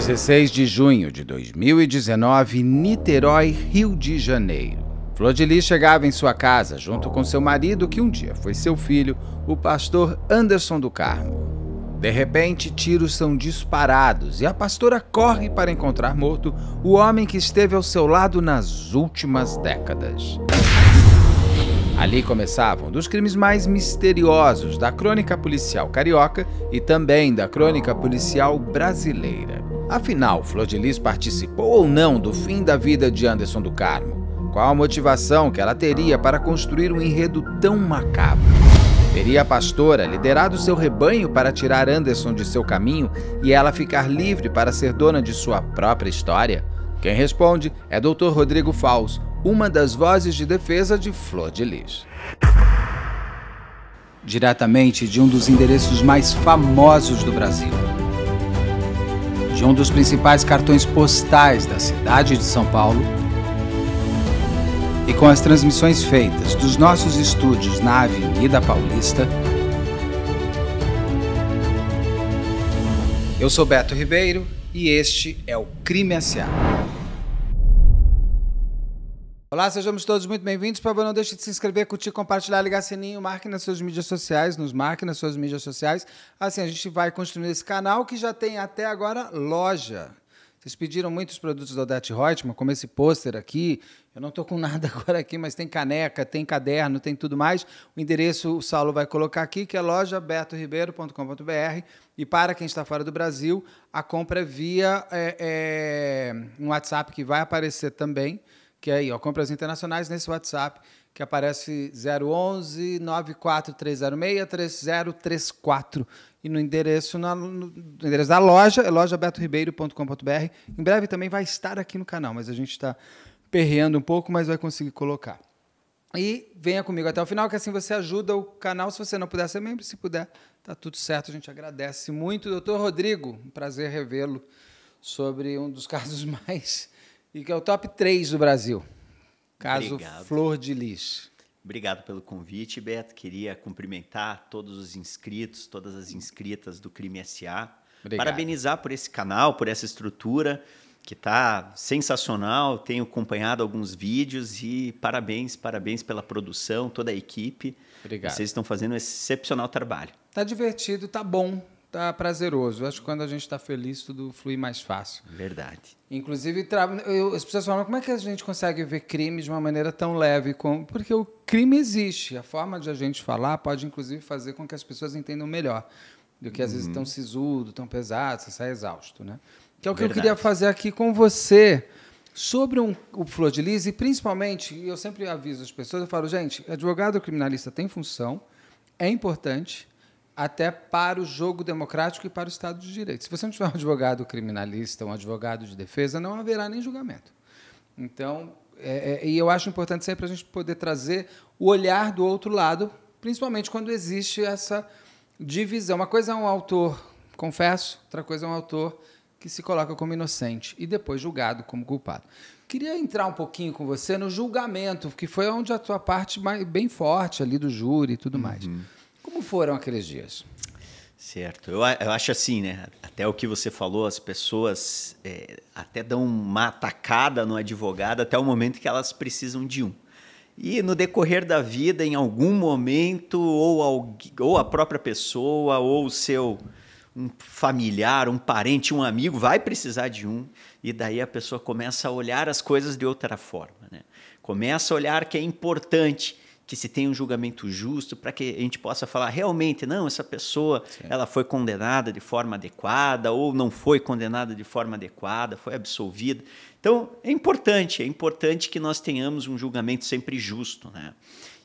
16 de junho de 2019, Niterói, Rio de Janeiro. Flor de Lis chegava em sua casa junto com seu marido, que um dia foi seu filho, o pastor Anderson do Carmo. De repente, tiros são disparados e a pastora corre para encontrar morto o homem que esteve ao seu lado nas últimas décadas. Ali começavam dos crimes mais misteriosos da crônica policial carioca e também da crônica policial brasileira. Afinal, Flor de Lis participou ou não do fim da vida de Anderson do Carmo? Qual a motivação que ela teria para construir um enredo tão macabro? Teria a pastora liderado seu rebanho para tirar Anderson de seu caminho e ela ficar livre para ser dona de sua própria história? Quem responde é Dr. Rodrigo Faus, uma das vozes de defesa de Flor de Lis. Diretamente de um dos endereços mais famosos do Brasil um dos principais cartões postais da cidade de São Paulo, e com as transmissões feitas dos nossos estúdios na Avenida Paulista, eu sou Beto Ribeiro e este é o Crime S.A. Olá, sejamos todos muito bem-vindos. Por favor, não deixe de se inscrever, curtir, compartilhar, ligar sininho, marque nas suas mídias sociais, nos marque nas suas mídias sociais. Assim, a gente vai construindo esse canal que já tem até agora loja. Vocês pediram muitos produtos da Odete Reutemann, como esse pôster aqui. Eu não estou com nada agora aqui, mas tem caneca, tem caderno, tem tudo mais. O endereço o Saulo vai colocar aqui, que é loja E para quem está fora do Brasil, a compra é via é, é, um WhatsApp que vai aparecer também que é aí, ó, compras internacionais nesse WhatsApp que aparece 011 94306 3034 e no endereço, na, no endereço da loja, é lojabertoribeiro.com.br. Em breve também vai estar aqui no canal, mas a gente está perreando um pouco, mas vai conseguir colocar. E venha comigo até o final, que assim você ajuda o canal. Se você não puder ser membro, se puder, tá tudo certo. A gente agradece muito. Doutor Rodrigo, um prazer revê-lo sobre um dos casos mais e que é o top 3 do Brasil. Caso Obrigado. Flor de Lis. Obrigado pelo convite, Beto. Queria cumprimentar todos os inscritos, todas as inscritas do Crime SA. Obrigado. Parabenizar por esse canal, por essa estrutura que está sensacional. Tenho acompanhado alguns vídeos e parabéns, parabéns pela produção, toda a equipe. Obrigado. Vocês estão fazendo um excepcional trabalho. Tá divertido, tá bom tá prazeroso. Acho que quando a gente está feliz, tudo flui mais fácil. Verdade. Inclusive, tra... eu, as pessoas falam, como é que a gente consegue ver crime de uma maneira tão leve? Como... Porque o crime existe. A forma de a gente falar pode, inclusive, fazer com que as pessoas entendam melhor do que, às uhum. vezes, tão sisudo, tão pesado, você sai exausto, né? Que é o que Verdade. eu queria fazer aqui com você sobre um, o Flor de Lis e, principalmente, eu sempre aviso as pessoas, eu falo, gente, advogado criminalista tem função, é importante, até para o jogo democrático e para o Estado de Direito. Se você não tiver um advogado criminalista, um advogado de defesa, não haverá nem julgamento. Então, é, é, e eu acho importante sempre a gente poder trazer o olhar do outro lado, principalmente quando existe essa divisão. Uma coisa é um autor, confesso, outra coisa é um autor que se coloca como inocente e depois julgado como culpado. Queria entrar um pouquinho com você no julgamento, que foi onde a tua parte mais, bem forte ali do júri e tudo uhum. mais. Como foram aqueles dias? Certo. Eu, eu, acho assim, né? Até o que você falou, as pessoas é, até dão uma atacada no advogado até o momento que elas precisam de um. E no decorrer da vida, em algum momento, ou, ou a própria pessoa, ou o seu um familiar, um parente, um amigo vai precisar de um, e daí a pessoa começa a olhar as coisas de outra forma. Né? Começa a olhar que é importante que se tenha um julgamento justo, para que a gente possa falar realmente, não, essa pessoa Sim. ela foi condenada de forma adequada ou não foi condenada de forma adequada, foi absolvida. Então, é importante, é importante que nós tenhamos um julgamento sempre justo. Né?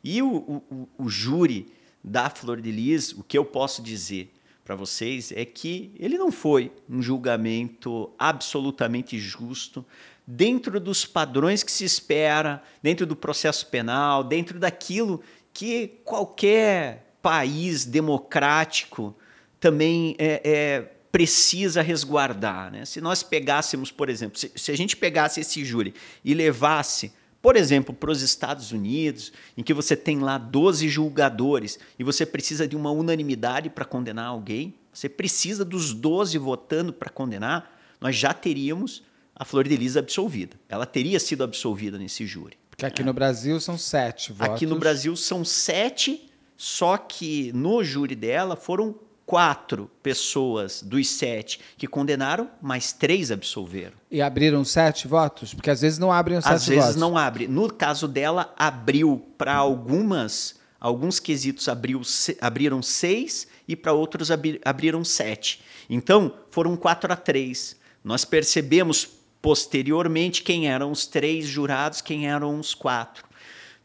E o, o, o júri da Flor de Lis, o que eu posso dizer para vocês é que ele não foi um julgamento absolutamente justo, dentro dos padrões que se espera, dentro do processo penal, dentro daquilo que qualquer país democrático também é, é, precisa resguardar. Né? Se nós pegássemos, por exemplo, se, se a gente pegasse esse júri e levasse por exemplo, para os Estados Unidos, em que você tem lá 12 julgadores e você precisa de uma unanimidade para condenar alguém, você precisa dos 12 votando para condenar, nós já teríamos a Flor de Lis absolvida. Ela teria sido absolvida nesse júri. Porque aqui é. no Brasil são sete votos. Aqui no Brasil são sete, só que no júri dela foram quatro pessoas dos sete que condenaram, mas três absolveram. E abriram sete votos? Porque às vezes não abrem os sete votos. Às vezes não abre. No caso dela, abriu para algumas, alguns quesitos abriu, abriram seis e para outros abri, abriram sete. Então, foram quatro a três. Nós percebemos Posteriormente, quem eram os três jurados, quem eram os quatro.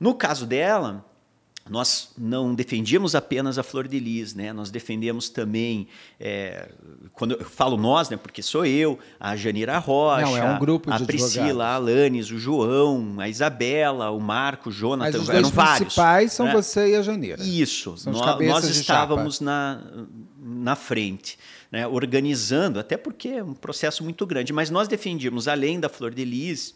No caso dela, nós não defendíamos apenas a Flor de Lis, né? nós defendemos também, é, quando eu falo nós, né? porque sou eu, a Janira Rocha, não, é um grupo a Priscila, advogados. a Alanis, o João, a Isabela, o Marco, o Jonathan, Mas os eram vários. Os principais são né? você e a Janira. Isso, nós, nós estávamos na, na frente né, organizando, até porque é um processo muito grande. Mas nós defendíamos, além da Flor de Lis,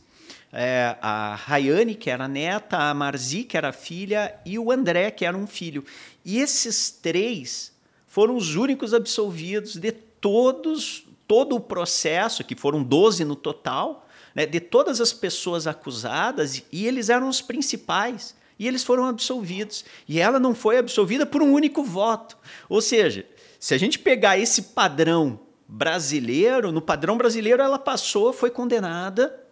é, a Rayane, que era a neta, a Marzi, que era a filha, e o André, que era um filho. E esses três foram os únicos absolvidos de todos todo o processo, que foram 12 no total, né, de todas as pessoas acusadas, e eles eram os principais. E eles foram absolvidos. E ela não foi absolvida por um único voto. Ou seja, se a gente pegar esse padrão brasileiro, no padrão brasileiro ela passou, foi condenada,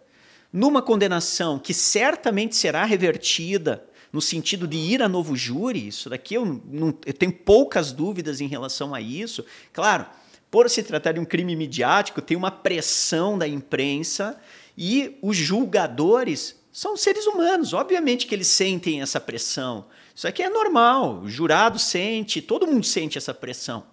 numa condenação que certamente será revertida no sentido de ir a novo júri, isso daqui eu, não, eu tenho poucas dúvidas em relação a isso. Claro, por se tratar de um crime midiático, tem uma pressão da imprensa e os julgadores são seres humanos, obviamente que eles sentem essa pressão. Isso aqui é normal, o jurado sente, todo mundo sente essa pressão.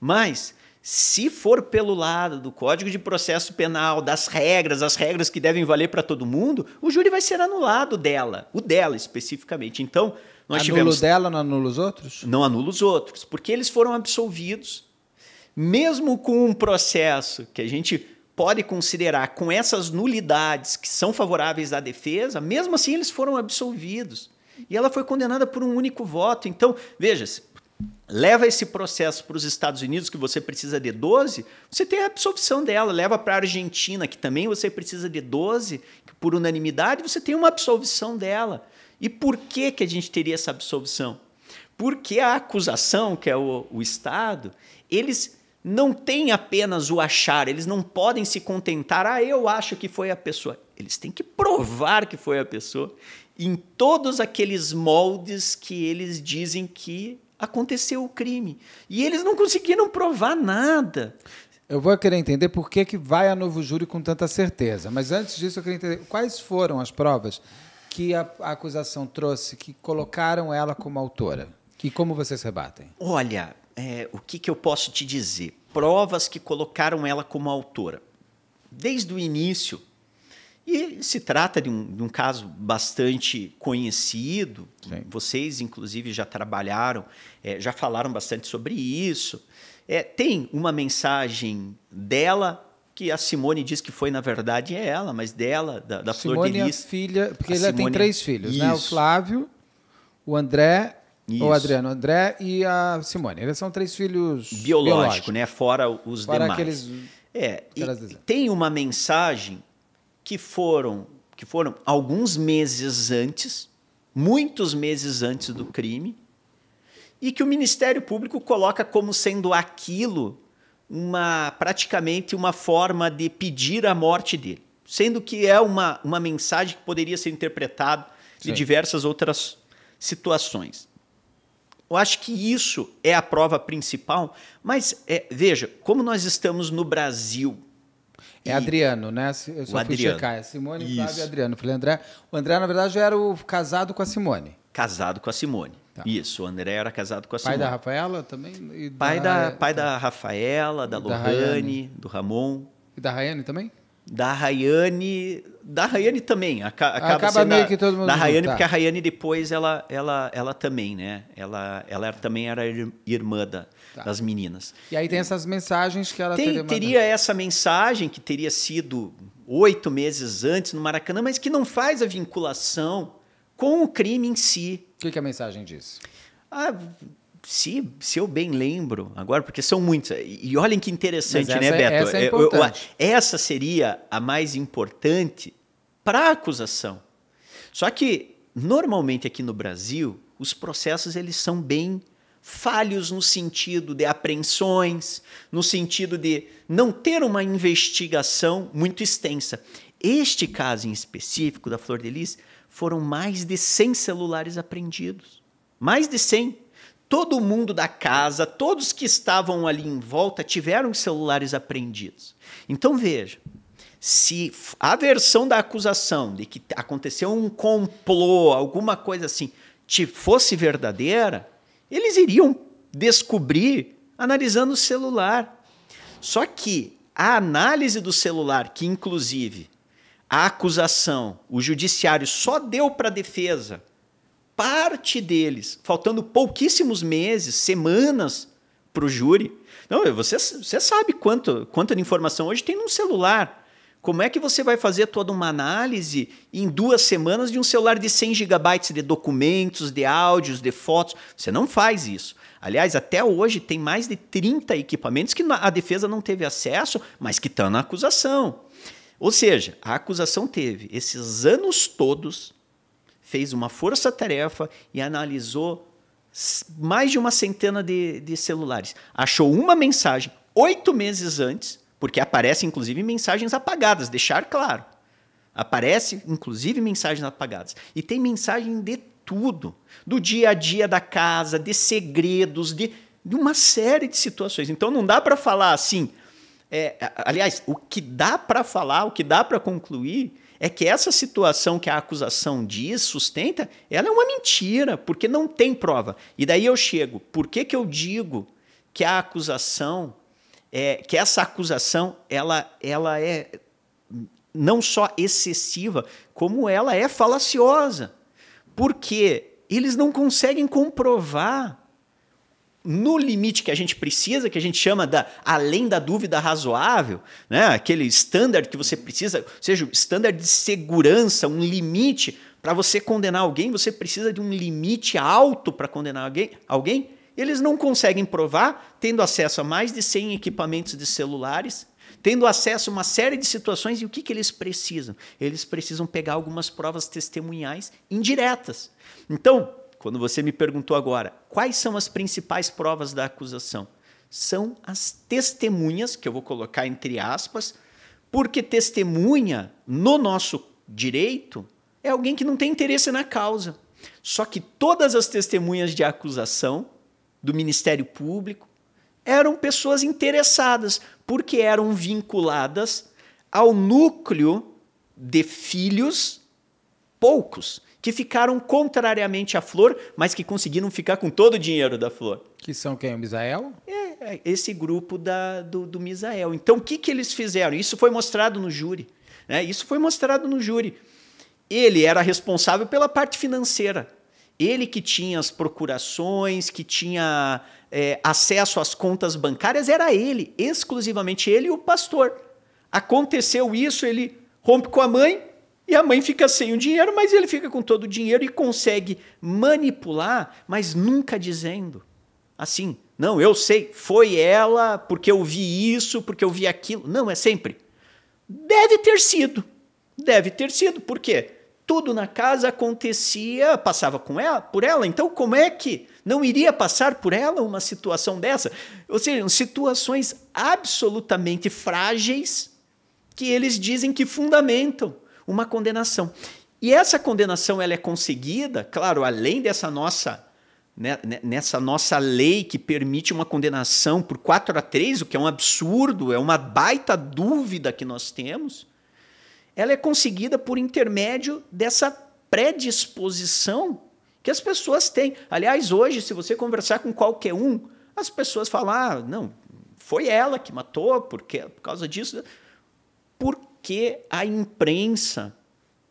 Mas se for pelo lado do Código de Processo Penal, das regras, as regras que devem valer para todo mundo, o júri vai ser anulado dela, o dela especificamente. Então, nós Anulo tivemos... dela, não anula os outros? Não anula os outros, porque eles foram absolvidos, mesmo com um processo que a gente pode considerar com essas nulidades que são favoráveis à defesa, mesmo assim eles foram absolvidos. E ela foi condenada por um único voto. Então, veja-se, leva esse processo para os Estados Unidos, que você precisa de 12, você tem a absorção dela. Leva para a Argentina, que também você precisa de 12, que por unanimidade você tem uma absorção dela. E por que, que a gente teria essa absorção? Porque a acusação, que é o, o Estado, eles não têm apenas o achar, eles não podem se contentar, ah, eu acho que foi a pessoa. Eles têm que provar que foi a pessoa em todos aqueles moldes que eles dizem que aconteceu o crime. E eles não conseguiram provar nada. Eu vou querer entender por que, que vai a novo júri com tanta certeza. Mas antes disso, eu queria entender quais foram as provas que a, a acusação trouxe que colocaram ela como autora. E como vocês rebatem? Olha, é, o que, que eu posso te dizer? Provas que colocaram ela como autora. Desde o início, e se trata de um, de um caso bastante conhecido. Sim. Vocês, inclusive, já trabalharam, é, já falaram bastante sobre isso. É, tem uma mensagem dela que a Simone diz que foi, na verdade, é ela, mas dela, da, da Simone Flor é de Lis. filha, porque ela Simone... tem é três filhos, isso. né? O Flávio, o André, isso. o Adriano o André e a Simone. Eles são três filhos biológicos, biológico. né? Fora os Fora demais. Aqueles... É, tem uma mensagem que foram que foram alguns meses antes, muitos meses antes do crime, e que o Ministério Público coloca como sendo aquilo uma praticamente uma forma de pedir a morte dele, sendo que é uma, uma mensagem que poderia ser interpretada de diversas outras situações. Eu acho que isso é a prova principal, mas é, veja, como nós estamos no Brasil é Adriano, né? Eu só o fui Adriano. checar. É Simone, Isso. Flávio e Adriano. Falei, André. O André, na verdade, já era o casado com a Simone. Casado com a Simone. Tá. Isso, o André era casado com a pai Simone. Pai da Rafaela também? Da... Pai, da, pai da Rafaela, da, da Lohane, do Ramon. E da Rayane também? Da Rayane. Da Rayane também. Aca ah, acaba, acaba sendo meio que todo mundo. Da Rayane, tá. porque a Rayane depois ela, ela, ela também, né? Ela, ela também era irmã da, tá. das meninas. E aí tem essas mensagens que ela tem, teria, teria essa mensagem que teria sido oito meses antes no Maracanã, mas que não faz a vinculação com o crime em si. O que, que a mensagem diz? Ah, se, se eu bem lembro agora, porque são muitas, e olhem que interessante, né, essa, né, Beto? Essa, é, é importante. essa seria a mais importante para a acusação. Só que, normalmente aqui no Brasil, os processos eles são bem falhos no sentido de apreensões, no sentido de não ter uma investigação muito extensa. Este caso em específico da Flor de Lis, foram mais de 100 celulares apreendidos. Mais de 100 Todo mundo da casa, todos que estavam ali em volta, tiveram celulares apreendidos. Então veja, se a versão da acusação de que aconteceu um complô, alguma coisa assim, te fosse verdadeira, eles iriam descobrir analisando o celular. Só que a análise do celular, que inclusive a acusação, o judiciário só deu para a defesa parte deles, faltando pouquíssimos meses, semanas para o júri. Não, você, você sabe quanto, quanta informação hoje tem num celular. Como é que você vai fazer toda uma análise em duas semanas de um celular de 100 gigabytes de documentos, de áudios, de fotos? Você não faz isso. Aliás, até hoje tem mais de 30 equipamentos que a defesa não teve acesso, mas que estão tá na acusação. Ou seja, a acusação teve esses anos todos fez uma força-tarefa e analisou mais de uma centena de, de celulares. Achou uma mensagem oito meses antes, porque aparece inclusive mensagens apagadas, deixar claro. Aparece inclusive mensagens apagadas. E tem mensagem de tudo: do dia a dia da casa, de segredos, de, de uma série de situações. Então não dá para falar assim. É, aliás, o que dá para falar, o que dá para concluir é que essa situação que a acusação diz, sustenta, ela é uma mentira, porque não tem prova. E daí eu chego, por que, que eu digo que a acusação, é, que essa acusação, ela, ela é não só excessiva, como ela é falaciosa. Porque eles não conseguem comprovar no limite que a gente precisa, que a gente chama da além da dúvida razoável, né? aquele standard que você precisa, ou seja, o standard de segurança, um limite. Para você condenar alguém, você precisa de um limite alto para condenar alguém, alguém. Eles não conseguem provar, tendo acesso a mais de 100 equipamentos de celulares, tendo acesso a uma série de situações. E o que, que eles precisam? Eles precisam pegar algumas provas testemunhais indiretas. Então, quando você me perguntou agora, quais são as principais provas da acusação? São as testemunhas, que eu vou colocar entre aspas, porque testemunha, no nosso direito, é alguém que não tem interesse na causa. Só que todas as testemunhas de acusação do Ministério Público eram pessoas interessadas, porque eram vinculadas ao núcleo de filhos poucos que ficaram contrariamente à flor, mas que conseguiram ficar com todo o dinheiro da flor. Que são quem? O Misael? É, é, esse grupo da, do, do Misael. Então, o que, que eles fizeram? Isso foi mostrado no júri. Né? Isso foi mostrado no júri. Ele era responsável pela parte financeira. Ele que tinha as procurações, que tinha é, acesso às contas bancárias, era ele, exclusivamente ele e o pastor. Aconteceu isso, ele rompe com a mãe, e a mãe fica sem o dinheiro, mas ele fica com todo o dinheiro e consegue manipular, mas nunca dizendo. Assim, não, eu sei, foi ela, porque eu vi isso, porque eu vi aquilo. Não, é sempre. Deve ter sido. Deve ter sido, por quê? Tudo na casa acontecia, passava com ela, por ela. Então, como é que não iria passar por ela uma situação dessa? Ou seja, situações absolutamente frágeis que eles dizem que fundamentam uma condenação. E essa condenação ela é conseguida, claro, além dessa nossa né, né, nessa nossa lei que permite uma condenação por 4 a 3, o que é um absurdo, é uma baita dúvida que nós temos. Ela é conseguida por intermédio dessa predisposição que as pessoas têm. Aliás, hoje, se você conversar com qualquer um, as pessoas falam: ah, não, foi ela que matou, porque por causa disso porque a imprensa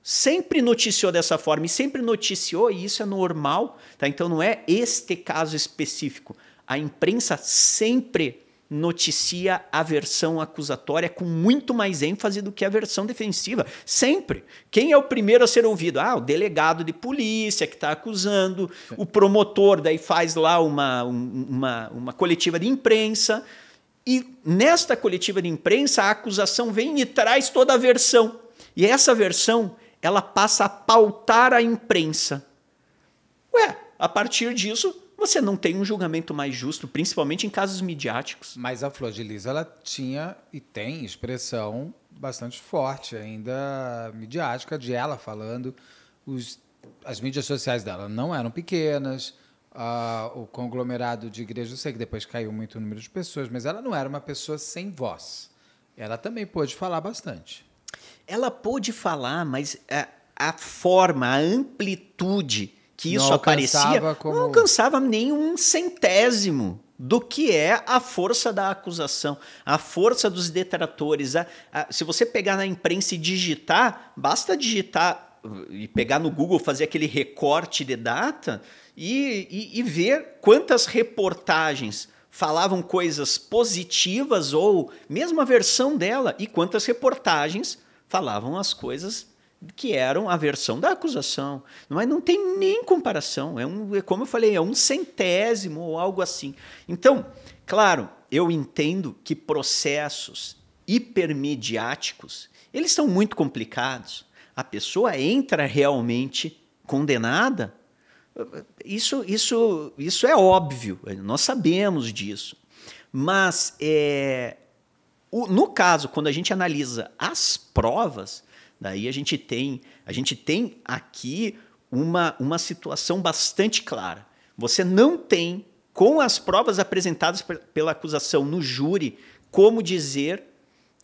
sempre noticiou dessa forma e sempre noticiou, e isso é normal, tá? então não é este caso específico. A imprensa sempre noticia a versão acusatória com muito mais ênfase do que a versão defensiva. Sempre. Quem é o primeiro a ser ouvido? Ah, o delegado de polícia que está acusando, o promotor daí faz lá uma, uma, uma coletiva de imprensa, e nesta coletiva de imprensa, a acusação vem e traz toda a versão. E essa versão, ela passa a pautar a imprensa. Ué, a partir disso, você não tem um julgamento mais justo, principalmente em casos midiáticos. Mas a Flor de Lis, ela tinha e tem expressão bastante forte ainda midiática de ela falando os, as mídias sociais dela não eram pequenas, uh, o conglomerado de igreja. Eu sei que depois caiu muito o número de pessoas, mas ela não era uma pessoa sem voz. Ela também pôde falar bastante. Ela pôde falar, mas a, a forma, a amplitude que isso aparecia como... não alcançava nem um centésimo do que é a força da acusação, a força dos detratores. A, a, se você pegar na imprensa e digitar, basta digitar e pegar no Google, fazer aquele recorte de data e, e, e ver quantas reportagens falavam coisas positivas ou mesmo a versão dela e quantas reportagens falavam as coisas que eram a versão da acusação. Mas não tem nem comparação. É um, é como eu falei, é um centésimo ou algo assim. Então, claro, eu entendo que processos hipermediáticos eles são muito complicados a pessoa entra realmente condenada? Isso, isso, isso é óbvio, nós sabemos disso. Mas é, o, no caso, quando a gente analisa as provas, daí a gente tem, a gente tem aqui uma, uma situação bastante clara. Você não tem, com as provas apresentadas pela acusação no júri, como dizer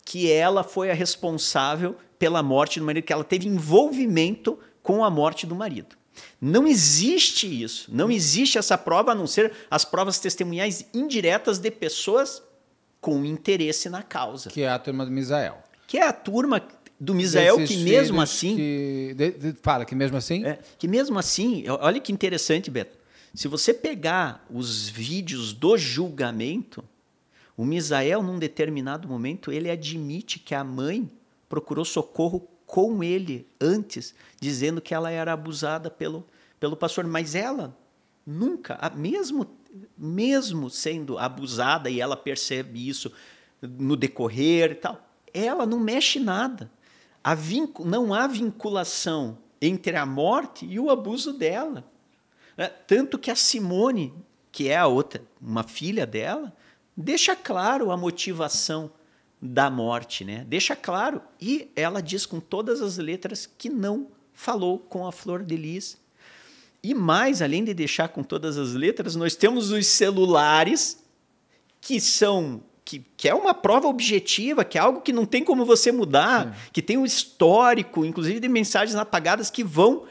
que ela foi a responsável pela morte do marido, que ela teve envolvimento com a morte do marido. Não existe isso, não existe essa prova, a não ser as provas testemunhais indiretas de pessoas com interesse na causa. Que é a turma do Misael. Que é a turma do Misael que mesmo assim... Que... De, de, fala, que mesmo assim? É, que mesmo assim, olha que interessante, Beto. Se você pegar os vídeos do julgamento, o Misael, num determinado momento, ele admite que a mãe procurou socorro com ele antes, dizendo que ela era abusada pelo, pelo pastor. Mas ela nunca, mesmo, mesmo sendo abusada, e ela percebe isso no decorrer e tal, ela não mexe nada. não há vinculação entre a morte e o abuso dela. É, tanto que a Simone, que é a outra, uma filha dela, deixa claro a motivação da morte, né? Deixa claro. E ela diz com todas as letras que não falou com a Flor de Lis. E mais, além de deixar com todas as letras, nós temos os celulares que são que, que, é uma prova objetiva, que é algo que não tem como você mudar, é. que tem um histórico, inclusive de mensagens apagadas que vão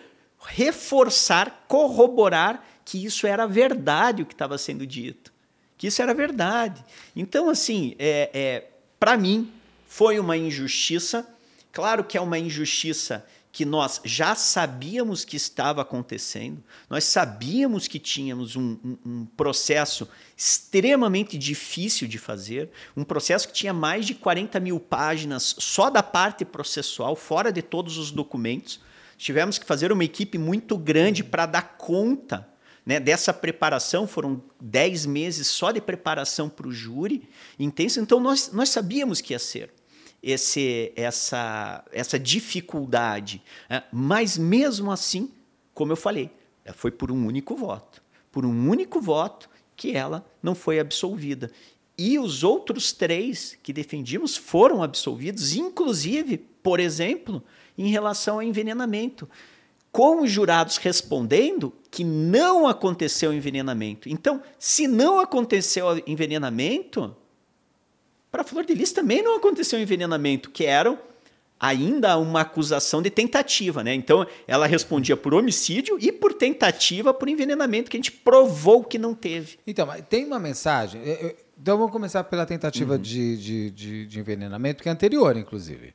reforçar, corroborar que isso era verdade o que estava sendo dito, que isso era verdade. Então, assim, é, é, para mim, foi uma injustiça. Claro que é uma injustiça que nós já sabíamos que estava acontecendo, nós sabíamos que tínhamos um, um, um, processo extremamente difícil de fazer, um processo que tinha mais de 40 mil páginas só da parte processual, fora de todos os documentos. Tivemos que fazer uma equipe muito grande para dar conta né, dessa preparação, foram 10 meses só de preparação para o júri intenso, então nós, nós sabíamos que ia ser esse, essa, essa dificuldade, né? mas mesmo assim, como eu falei, eh, foi por um único voto, por um único voto que ela não foi absolvida. E os outros três que defendíamos foram absolvidos, inclusive, por exemplo, em relação ao envenenamento com os jurados respondendo que não aconteceu envenenamento. Então, se não aconteceu envenenamento, para Flor de Lis também não aconteceu envenenamento, que era ainda uma acusação de tentativa, né? Então, ela respondia por homicídio e por tentativa por envenenamento que a gente provou que não teve. Então, tem uma mensagem. Então, vamos começar pela tentativa uhum. de, de, de, de envenenamento, que é anterior, inclusive.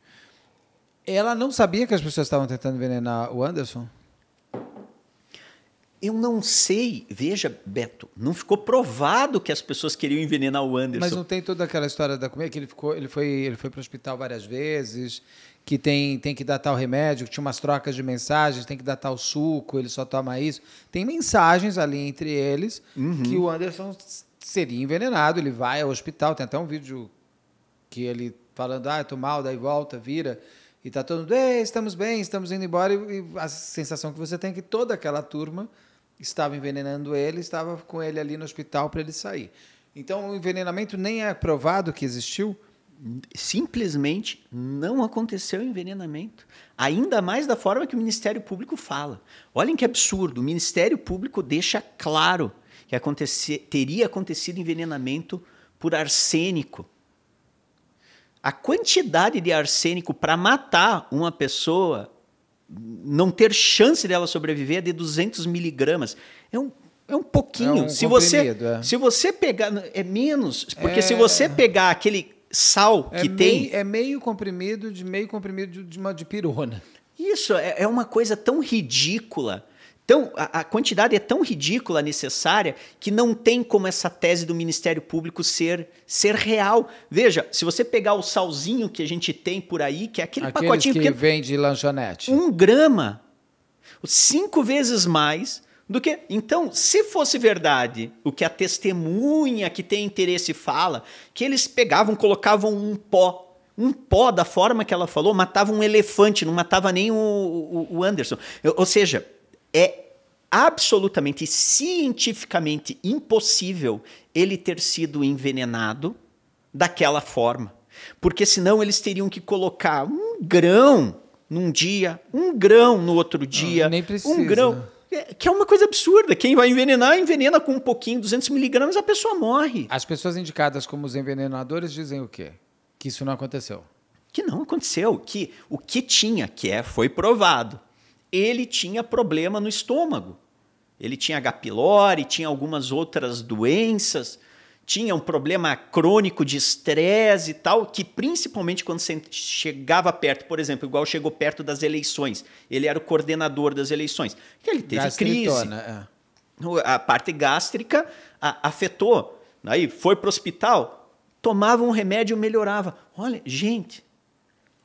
Ela não sabia que as pessoas estavam tentando envenenar o Anderson? Eu não sei. Veja, Beto, não ficou provado que as pessoas queriam envenenar o Anderson. Mas não tem toda aquela história da comida é que ele ficou, ele foi, ele foi para o hospital várias vezes, que tem, tem que dar tal remédio, que tinha umas trocas de mensagens, tem que dar tal suco, ele só toma isso. Tem mensagens ali entre eles uhum. que o Anderson seria envenenado, ele vai ao hospital, tem até um vídeo que ele falando, ah, estou tô mal, daí volta, vira e tá todo mundo, Ei, estamos bem, estamos indo embora, e, a sensação que você tem é que toda aquela turma estava envenenando ele, estava com ele ali no hospital para ele sair. Então, o envenenamento nem é provado que existiu? Simplesmente não aconteceu envenenamento. Ainda mais da forma que o Ministério Público fala. Olhem que absurdo, o Ministério Público deixa claro que teria acontecido envenenamento por arsênico a quantidade de arsênico para matar uma pessoa, não ter chance dela sobreviver é de 200 miligramas. É um, é um pouquinho. É um se, você, é. se você pegar. É menos. Porque é... se você pegar aquele sal é que tem. é meio comprimido de meio comprimido de, de uma dipirona. Isso, é, é, uma coisa tão ridícula. Então, a, a, quantidade é tão ridícula, necessária, que não tem como essa tese do Ministério Público ser, ser real. Veja, se você pegar o salzinho que a gente tem por aí, que é aquele Aqueles pacotinho que pequeno, é vem de lanchonete. Um grama, cinco vezes mais do que. Então, se fosse verdade o que a testemunha que tem interesse fala, que eles pegavam, colocavam um pó um pó da forma que ela falou matava um elefante, não matava nem o, o, o Anderson. Eu, ou seja, é absolutamente cientificamente impossível ele ter sido envenenado daquela forma. Porque senão eles teriam que colocar um grão num dia, um grão no outro dia, Não, nem precisa. um grão. É, que é uma coisa absurda. Quem vai envenenar, envenena com um pouquinho, 200 miligramas, a pessoa morre. As pessoas indicadas como os envenenadores dizem o quê? Que isso não aconteceu. Que não aconteceu. Que o que tinha, que é, foi provado ele tinha problema no estômago. Ele tinha H. pylori, tinha algumas outras doenças, tinha um problema crônico de estresse e tal, que principalmente quando você chegava perto, por exemplo, igual chegou perto das eleições, ele era o coordenador das eleições. Ele teve Gastritona, crise. Né? É. A parte gástrica a, afetou. Aí foi para o hospital, tomava um remédio melhorava. Olha, gente,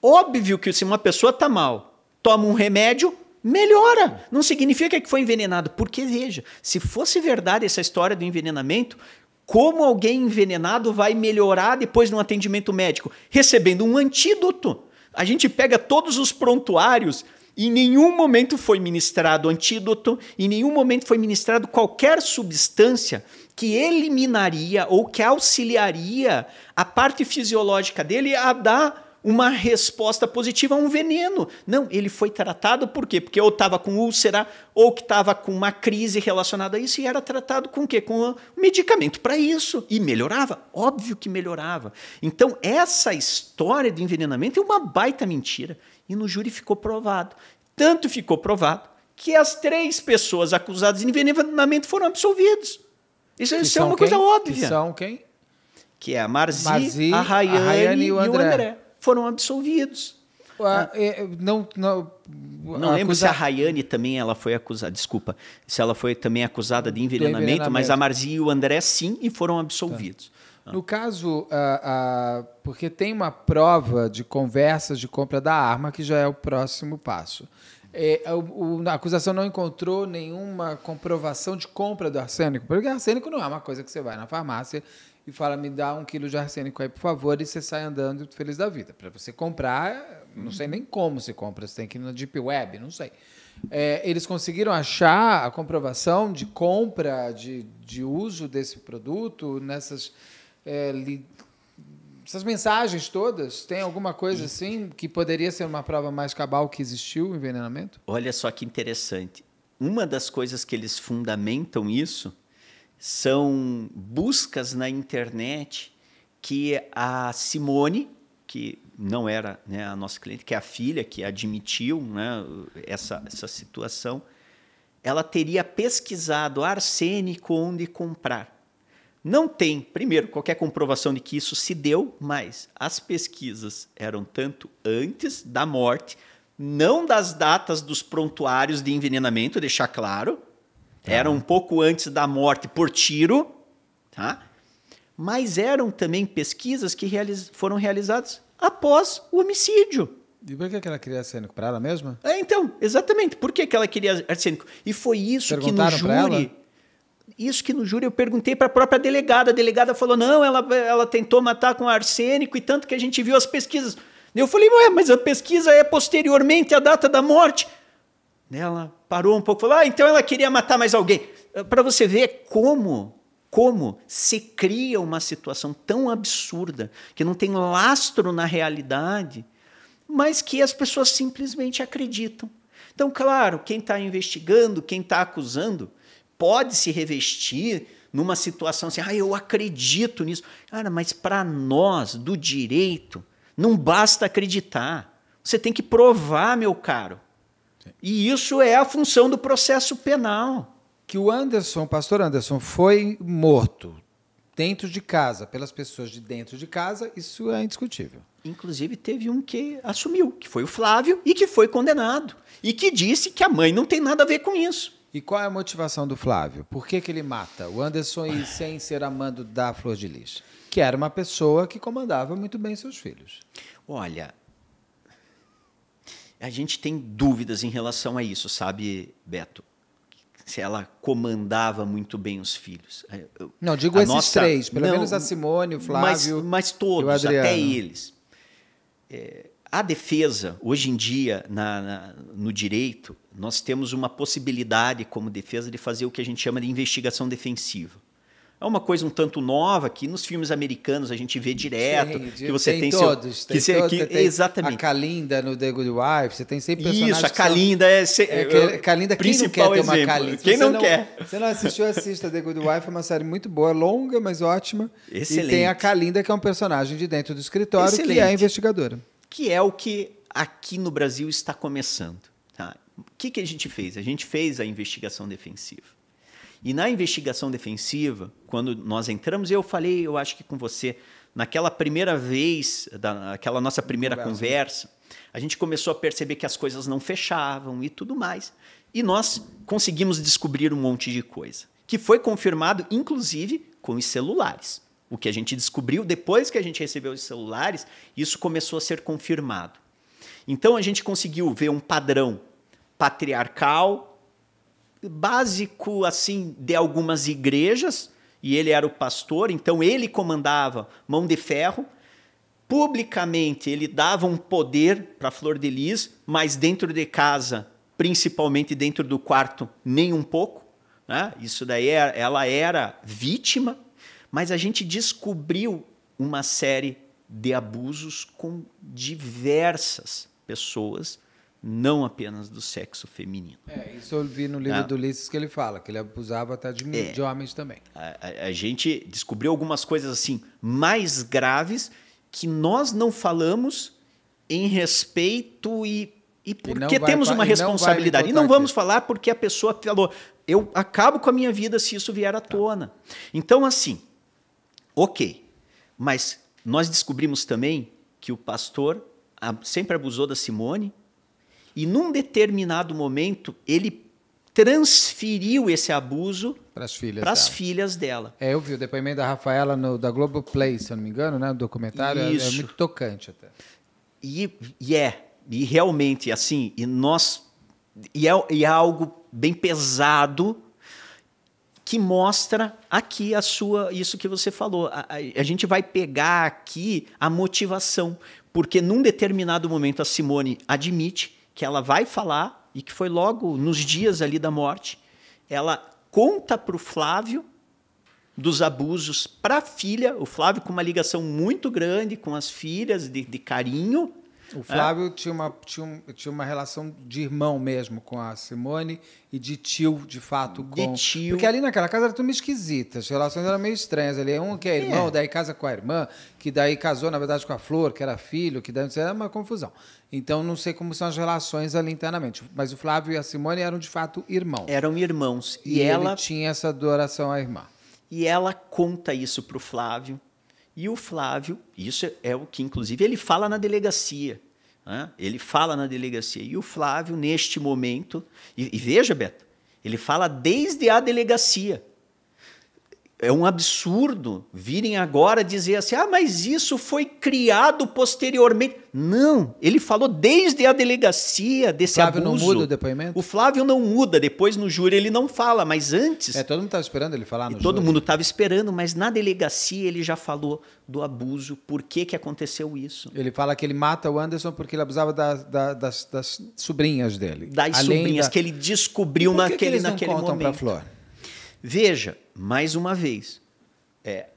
óbvio que se uma pessoa está mal, toma um remédio, melhora. Não significa que foi envenenado, porque veja, se fosse verdade essa história do envenenamento, como alguém envenenado vai melhorar depois de um atendimento médico? Recebendo um antídoto. A gente pega todos os prontuários em nenhum momento foi ministrado antídoto, em nenhum momento foi ministrado qualquer substância que eliminaria ou que auxiliaria a parte fisiológica dele a dar uma resposta positiva a um veneno. Não, ele foi tratado por quê? Porque ou estava com úlcera, ou que estava com uma crise relacionada a isso, e era tratado com o quê? Com um medicamento para isso. E melhorava? Óbvio que melhorava. Então, essa história de envenenamento é uma baita mentira. E no júri ficou provado. Tanto ficou provado que as três pessoas acusadas de envenenamento foram absolvidas. Isso, é isso é uma quem? coisa óbvia. Que são quem? Que é a Marzi, Marzi a Rayane, e o André. E o André foram absolvidos. Ah, é, é, não, não, não lembro acusa... se a Rayane também ela foi acusada, desculpa, se ela foi também acusada de envenenamento, envenenamento. mas a Marzia e o André sim e foram absolvidos. Tá. Ah. No caso, a, porque tem uma prova de conversas de compra da arma que já é o próximo passo. É, é, o, o, a acusação não encontrou nenhuma comprovação de compra do arsênico, porque arsênico não é uma coisa que você vai na farmácia e fala, me dá um quilo de arsênico aí, por favor, e você sai andando feliz da vida. Para você comprar, não sei nem como se compra, você tem que ir na Deep Web, não sei. É, eles conseguiram achar a comprovação de compra, de, de uso desse produto nessas... É, li, essas mensagens todas, tem alguma coisa assim que poderia ser uma prova mais cabal que existiu o envenenamento? Olha só que interessante. Uma das coisas que eles fundamentam isso são buscas na internet que a Simone, que não era né, a nossa cliente, que é a filha que admitiu né, essa, essa situação, ela teria pesquisado arsênico onde comprar. Não tem, primeiro, qualquer comprovação de que isso se deu, mas as pesquisas eram tanto antes da morte, não das datas dos prontuários de envenenamento, deixar claro, Tá. Era um pouco antes da morte por tiro, tá? mas eram também pesquisas que realiz foram realizadas após o homicídio. E por que, ela queria arsênico? Para ela mesma? É, então, exatamente. Por que, que ela queria arsênico? E foi isso que no júri. Isso que no júri eu perguntei para a própria delegada. A delegada falou: não, ela, ela tentou matar com arsênico e tanto que a gente viu as pesquisas. Eu falei, ué, mas a pesquisa é posteriormente à data da morte. Ela parou um pouco e falou: Ah, então ela queria matar mais alguém. Ah, para você ver como, como se cria uma situação tão absurda, que não tem lastro na realidade, mas que as pessoas simplesmente acreditam. Então, claro, quem está investigando, quem está acusando, pode se revestir numa situação assim, ah, eu acredito nisso. Cara, mas para nós, do direito, não basta acreditar. Você tem que provar, meu caro. E isso é a função do processo penal. Que o Anderson, o pastor Anderson, foi morto dentro de casa, pelas pessoas de dentro de casa, isso é indiscutível. Inclusive, teve um que assumiu, que foi o Flávio, e que foi condenado. E que disse que a mãe não tem nada a ver com isso. E qual é a motivação do Flávio? Por que, que ele mata o Anderson e sem ser amando da Flor de Lis? Que era uma pessoa que comandava muito bem seus filhos. Olha, a gente tem dúvidas em relação a isso, sabe, Beto? Se ela comandava muito bem os filhos. É, não, digo a esses nossa... três, pelo Não, menos a Simone, o Flávio. Mas, mas todos, até eles. É, a defesa, hoje em dia, na, na, no direito, nós temos uma possibilidade como defesa de fazer o que a gente chama de investigação defensiva. É uma coisa um tanto nova que nos filmes americanos a gente vê direto, Sim, que você tem, tem todos, seu, tem que, você, todo, que, tem exatamente. A Calinda no The Good Wife, você tem sempre personagens Isso, a Calinda é, é, é Calinda quem não quer exemplo. ter uma Kalinda Quem não, não quer? Você não assistiu, assista The Good Wife, é uma série muito boa, longa, mas ótima. Excelente. E tem a Calinda que é um personagem de dentro do escritório Excelente. que é investigadora. Que é o que aqui no Brasil está começando. Tá? O que, que a gente fez? A gente fez a investigação defensiva. E na investigação defensiva, quando nós entramos, eu falei, eu acho que com você, naquela primeira vez, daquela nossa primeira conversa, a gente começou a perceber que as coisas não fechavam e tudo mais. E nós conseguimos descobrir um monte de coisa, que foi confirmado, inclusive, com os celulares. O que a gente descobriu depois que a gente recebeu os celulares, isso começou a ser confirmado. Então a gente conseguiu ver um padrão patriarcal, básico assim de algumas igrejas, e ele era o pastor, então ele comandava mão de ferro. Publicamente ele dava um poder para Flor de Lis, mas dentro de casa, principalmente dentro do quarto, nem um pouco. Né? Isso daí era, é, ela era vítima, mas a gente descobriu uma série de abusos com diversas pessoas não apenas do sexo feminino. É, isso eu vi no livro ah, do Ulisses que ele fala, que ele abusava até de, é, de homens também. A, a, a, gente descobriu algumas coisas assim mais graves que nós não falamos em respeito e, e porque e temos uma e responsabilidade. Não e não vamos aqui. falar porque a pessoa falou, eu acabo com a minha vida se isso vier à tá. tona. Então, assim, ok, mas nós descobrimos também que o pastor sempre abusou da Simone e num determinado momento, ele transferiu esse abuso para as filhas, pras dela. filhas dela. É, eu vi o depoimento da Rafaela no, da Play, se eu não me engano, né? documentário é, é, muito tocante até. E, e é, e realmente, assim, e nós. E é, e é algo bem pesado que mostra aqui a sua isso que você falou. A, a, a, gente vai pegar aqui a motivação, porque num determinado momento a Simone admite que ela vai falar e que foi logo nos dias ali da morte, ela conta para o Flávio dos abusos para a filha, o Flávio com uma ligação muito grande com as filhas de, de carinho, o é? Flávio é? tinha, uma, tinha, um, tinha uma relação de irmão mesmo com a Simone e de tio, de fato. Com... De tio. Porque ali naquela casa era tudo meio esquisita, as relações eram meio estranhas. Ali um que é, é. irmão, é. daí casa com a irmã, que daí casou, na verdade, com a Flor, que era filho, que daí era uma confusão. Então não sei como são as relações ali internamente. Mas o Flávio e a Simone eram de fato irmãos. Eram irmãos. E, e ela ele tinha essa adoração à irmã. E ela conta isso para o Flávio. E o Flávio, isso é o que inclusive ele fala na delegacia. Né? Ele fala na delegacia. E o Flávio, neste momento, e, e veja, Beto, ele fala desde a delegacia é um absurdo virem agora dizer assim: ah, mas isso foi criado posteriormente. Não, ele falou desde a delegacia desse abuso. O Flávio não muda o depoimento? O Flávio não muda, depois no júri ele não fala, mas antes. É, todo mundo estava esperando ele falar no Todo júri. mundo estava esperando, mas na delegacia ele já falou do abuso, por que, que aconteceu isso. Ele fala que ele mata o Anderson porque ele abusava da, da, das, das sobrinhas dele. Das Além sobrinhas da... que ele descobriu por naquele, que eles não naquele contam momento. Pra Flor? Veja, mais uma vez, é,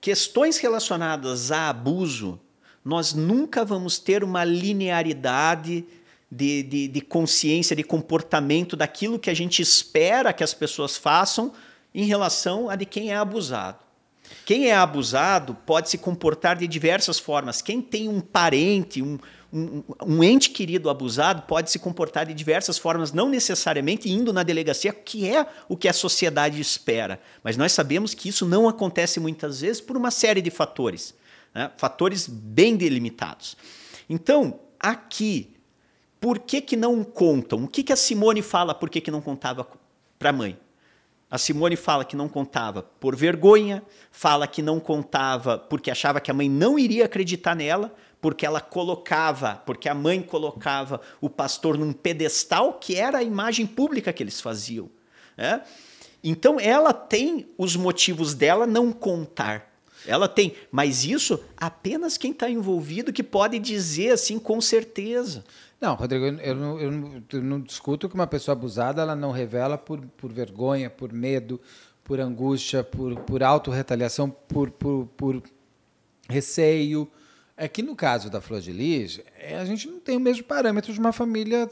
questões relacionadas a abuso, nós nunca vamos ter uma linearidade de, de, de, consciência, de comportamento daquilo que a gente espera que as pessoas façam em relação a de quem é abusado. Quem é abusado pode se comportar de diversas formas. Quem tem um parente, um, um, um ente querido abusado pode se comportar de diversas formas, não necessariamente indo na delegacia, que é o que a sociedade espera. Mas nós sabemos que isso não acontece muitas vezes por uma série de fatores, né? fatores bem delimitados. Então, aqui, por que, que não contam? O que, que a Simone fala por que, que não contava para a mãe? A Simone fala que não contava por vergonha, fala que não contava porque achava que a mãe não iria acreditar nela, porque ela colocava, porque a mãe colocava o pastor num pedestal que era a imagem pública que eles faziam. Né? Então ela tem os motivos dela não contar. Ela tem, mas isso apenas quem está envolvido que pode dizer assim com certeza. Não, Rodrigo, eu não, eu não, eu não discuto que uma pessoa abusada ela não revela por, por vergonha, por medo, por angústia, por, por autorretaliação, por, por, por receio, é que no caso da Flor de Lis, é, a gente não tem o mesmo parâmetro de uma família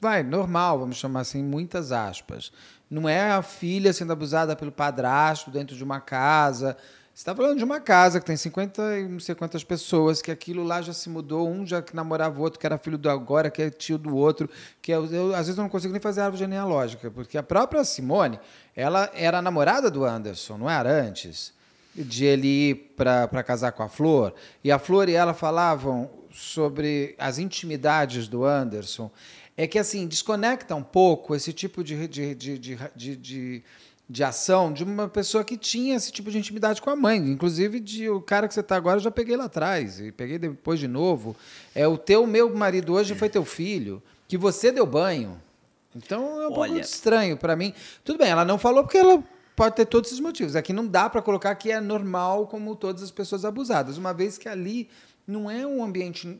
vai, normal, vamos chamar assim, muitas aspas. Não é a filha sendo abusada pelo padrasto dentro de uma casa. Você está falando de uma casa que tem 50 e não sei quantas pessoas, que aquilo lá já se mudou, um já que namorava o outro, que era filho do agora, que é tio do outro, que é eu, às vezes eu não consigo nem fazer a árvore genealógica, porque a própria Simone, ela era namorada do Anderson, não era antes? de ele ir para casar com a Flor. E a Flor e ela falavam sobre as intimidades do Anderson. É que, assim, desconecta um pouco esse tipo de, de, de, de, de de ação de uma pessoa que tinha esse tipo de intimidade com a mãe. Inclusive, de, o cara que você está agora, eu já peguei lá atrás e peguei depois de novo. É o teu meu marido hoje foi teu filho, que você deu banho. Então é um Olha. pouco estranho para mim. Tudo bem, ela não falou porque ela pode ter todos esses motivos. Aqui não dá para colocar que é normal como todas as pessoas abusadas, uma vez que ali não é um ambiente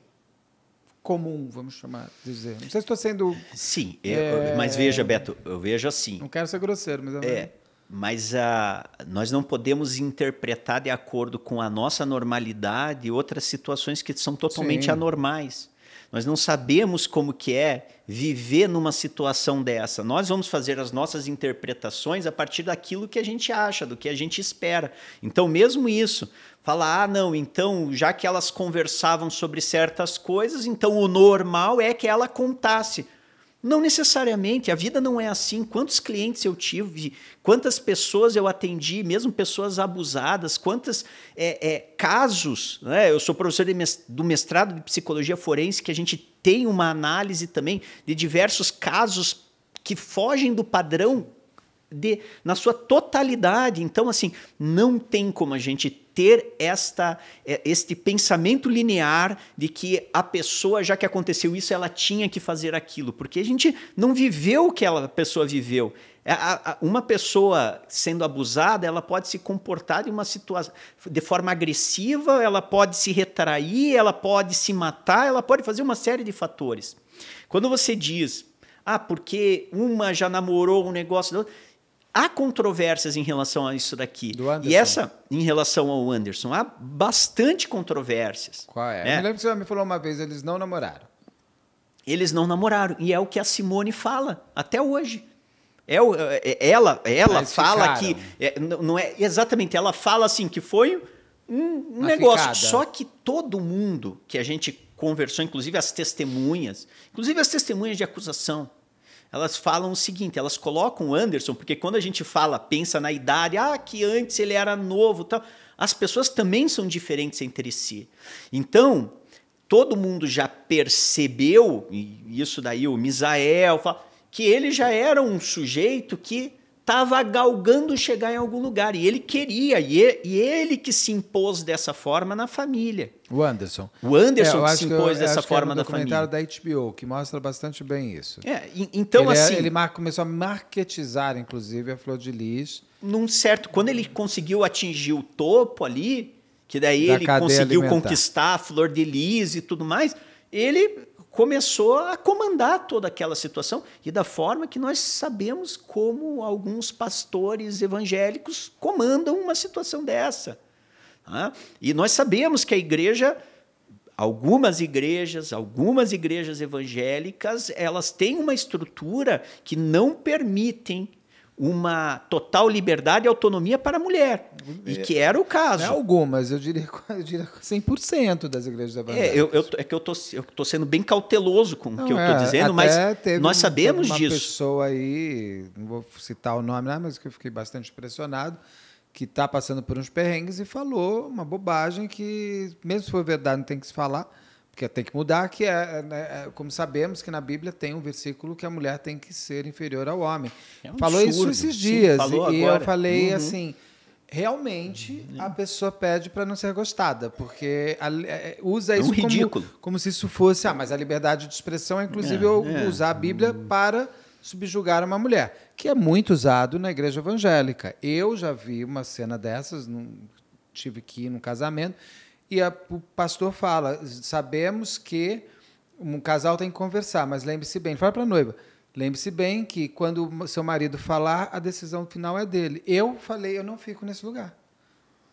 comum, vamos chamar, dizer. Não sei se estou sendo. Sim, é, é... mas veja, Beto, eu vejo assim. Não quero ser grosseiro, mas. É, é mas a, ah, nós não podemos interpretar de acordo com a nossa normalidade outras situações que são totalmente Sim. anormais. Nós não sabemos como que é viver numa situação dessa. Nós vamos fazer as nossas interpretações a partir daquilo que a gente acha, do que a gente espera. Então, mesmo isso, falar "Ah, não, então, já que elas conversavam sobre certas coisas, então o normal é que ela contasse". Não necessariamente, a vida não é assim. Quantos clientes eu tive, quantas pessoas eu atendi, mesmo pessoas abusadas, quantos é, é, casos. Né? Eu sou professor de do mestrado de psicologia forense, que a gente tem uma análise também de diversos casos que fogem do padrão de, na sua totalidade. Então, assim, não tem como a gente ter esta, é, este pensamento linear de que a pessoa, já que aconteceu isso, ela tinha que fazer aquilo, porque a gente não viveu o que ela, a pessoa viveu. É, uma pessoa sendo abusada, ela pode se comportar de uma situação de forma agressiva, ela pode se retrair, ela pode se matar, ela pode fazer uma série de fatores. Quando você diz, ah, porque uma já namorou um negócio do outro, há controvérsias em relação a isso daqui. e essa, em relação ao Anderson, há bastante controvérsias. Qual é? Né? Eu lembro que você me falou uma vez, eles não namoraram. Eles não namoraram. E é o que a Simone fala até hoje. É o, é, é, ela ela fala ficaram. que. É, não é Exatamente, ela fala assim que foi um, um negócio. Ficada. Só que todo mundo que a gente conversou, inclusive as testemunhas, inclusive as testemunhas de acusação, elas falam o seguinte, elas colocam o Anderson, porque quando a gente fala, pensa na idade, ah, que antes ele era novo, tal, as pessoas também são diferentes entre si. Então, todo mundo já percebeu, e isso daí o Misael fala, que ele já era um sujeito que estava galgando chegar em algum lugar. E ele queria, e ele, e ele, que se impôs dessa forma na família. O Anderson. O Anderson é, que se impôs eu, dessa forma na família. É um documentário da HBO que mostra bastante bem isso. É, então ele, é, assim... Ele começou a marketizar, inclusive, a Flor de Lis. Num certo... Quando ele conseguiu atingir o topo ali, que daí da ele conseguiu alimentar. conquistar a Flor de Lis e tudo mais, ele começou a comandar toda aquela situação e da forma que nós sabemos como alguns pastores evangélicos comandam uma situação dessa. Tá? E nós sabemos que a igreja, algumas igrejas, algumas igrejas evangélicas, elas têm uma estrutura que não permitem uma total liberdade e autonomia para a mulher. É. E que era o caso. Não é algumas, eu diria, eu diria 100% das igrejas é, evangélicas. É, eu, eu, é que eu tô, estou sendo bem cauteloso com o que eu estou é, dizendo, mas nós sabemos uma disso. uma pessoa aí, não vou citar o nome lá, mas que eu fiquei bastante impressionado, que está passando por uns perrengues e falou uma bobagem que, mesmo se for verdade, não tem que se falar que tem que mudar, que é, é né, é, como sabemos que na Bíblia tem um versículo que a mulher tem que ser inferior ao homem. É um falou absurdo. isso esses dias Sim, e, e eu falei uhum. assim, realmente uhum. a pessoa pede para não ser gostada, porque a, é, é usa é um isso ridículo. como, como se isso fosse, ah, mas a liberdade de expressão é inclusive eu usar a Bíblia uhum. para subjugar uma mulher, que é muito usado na igreja evangélica. Eu já vi uma cena dessas, num, tive que ir num casamento e a, o pastor fala: sabemos que um casal tem que conversar, mas lembre-se bem, fala para a noiva. Lembre-se bem que quando o seu marido falar, a decisão final é dele. Eu falei, eu não fico nesse lugar.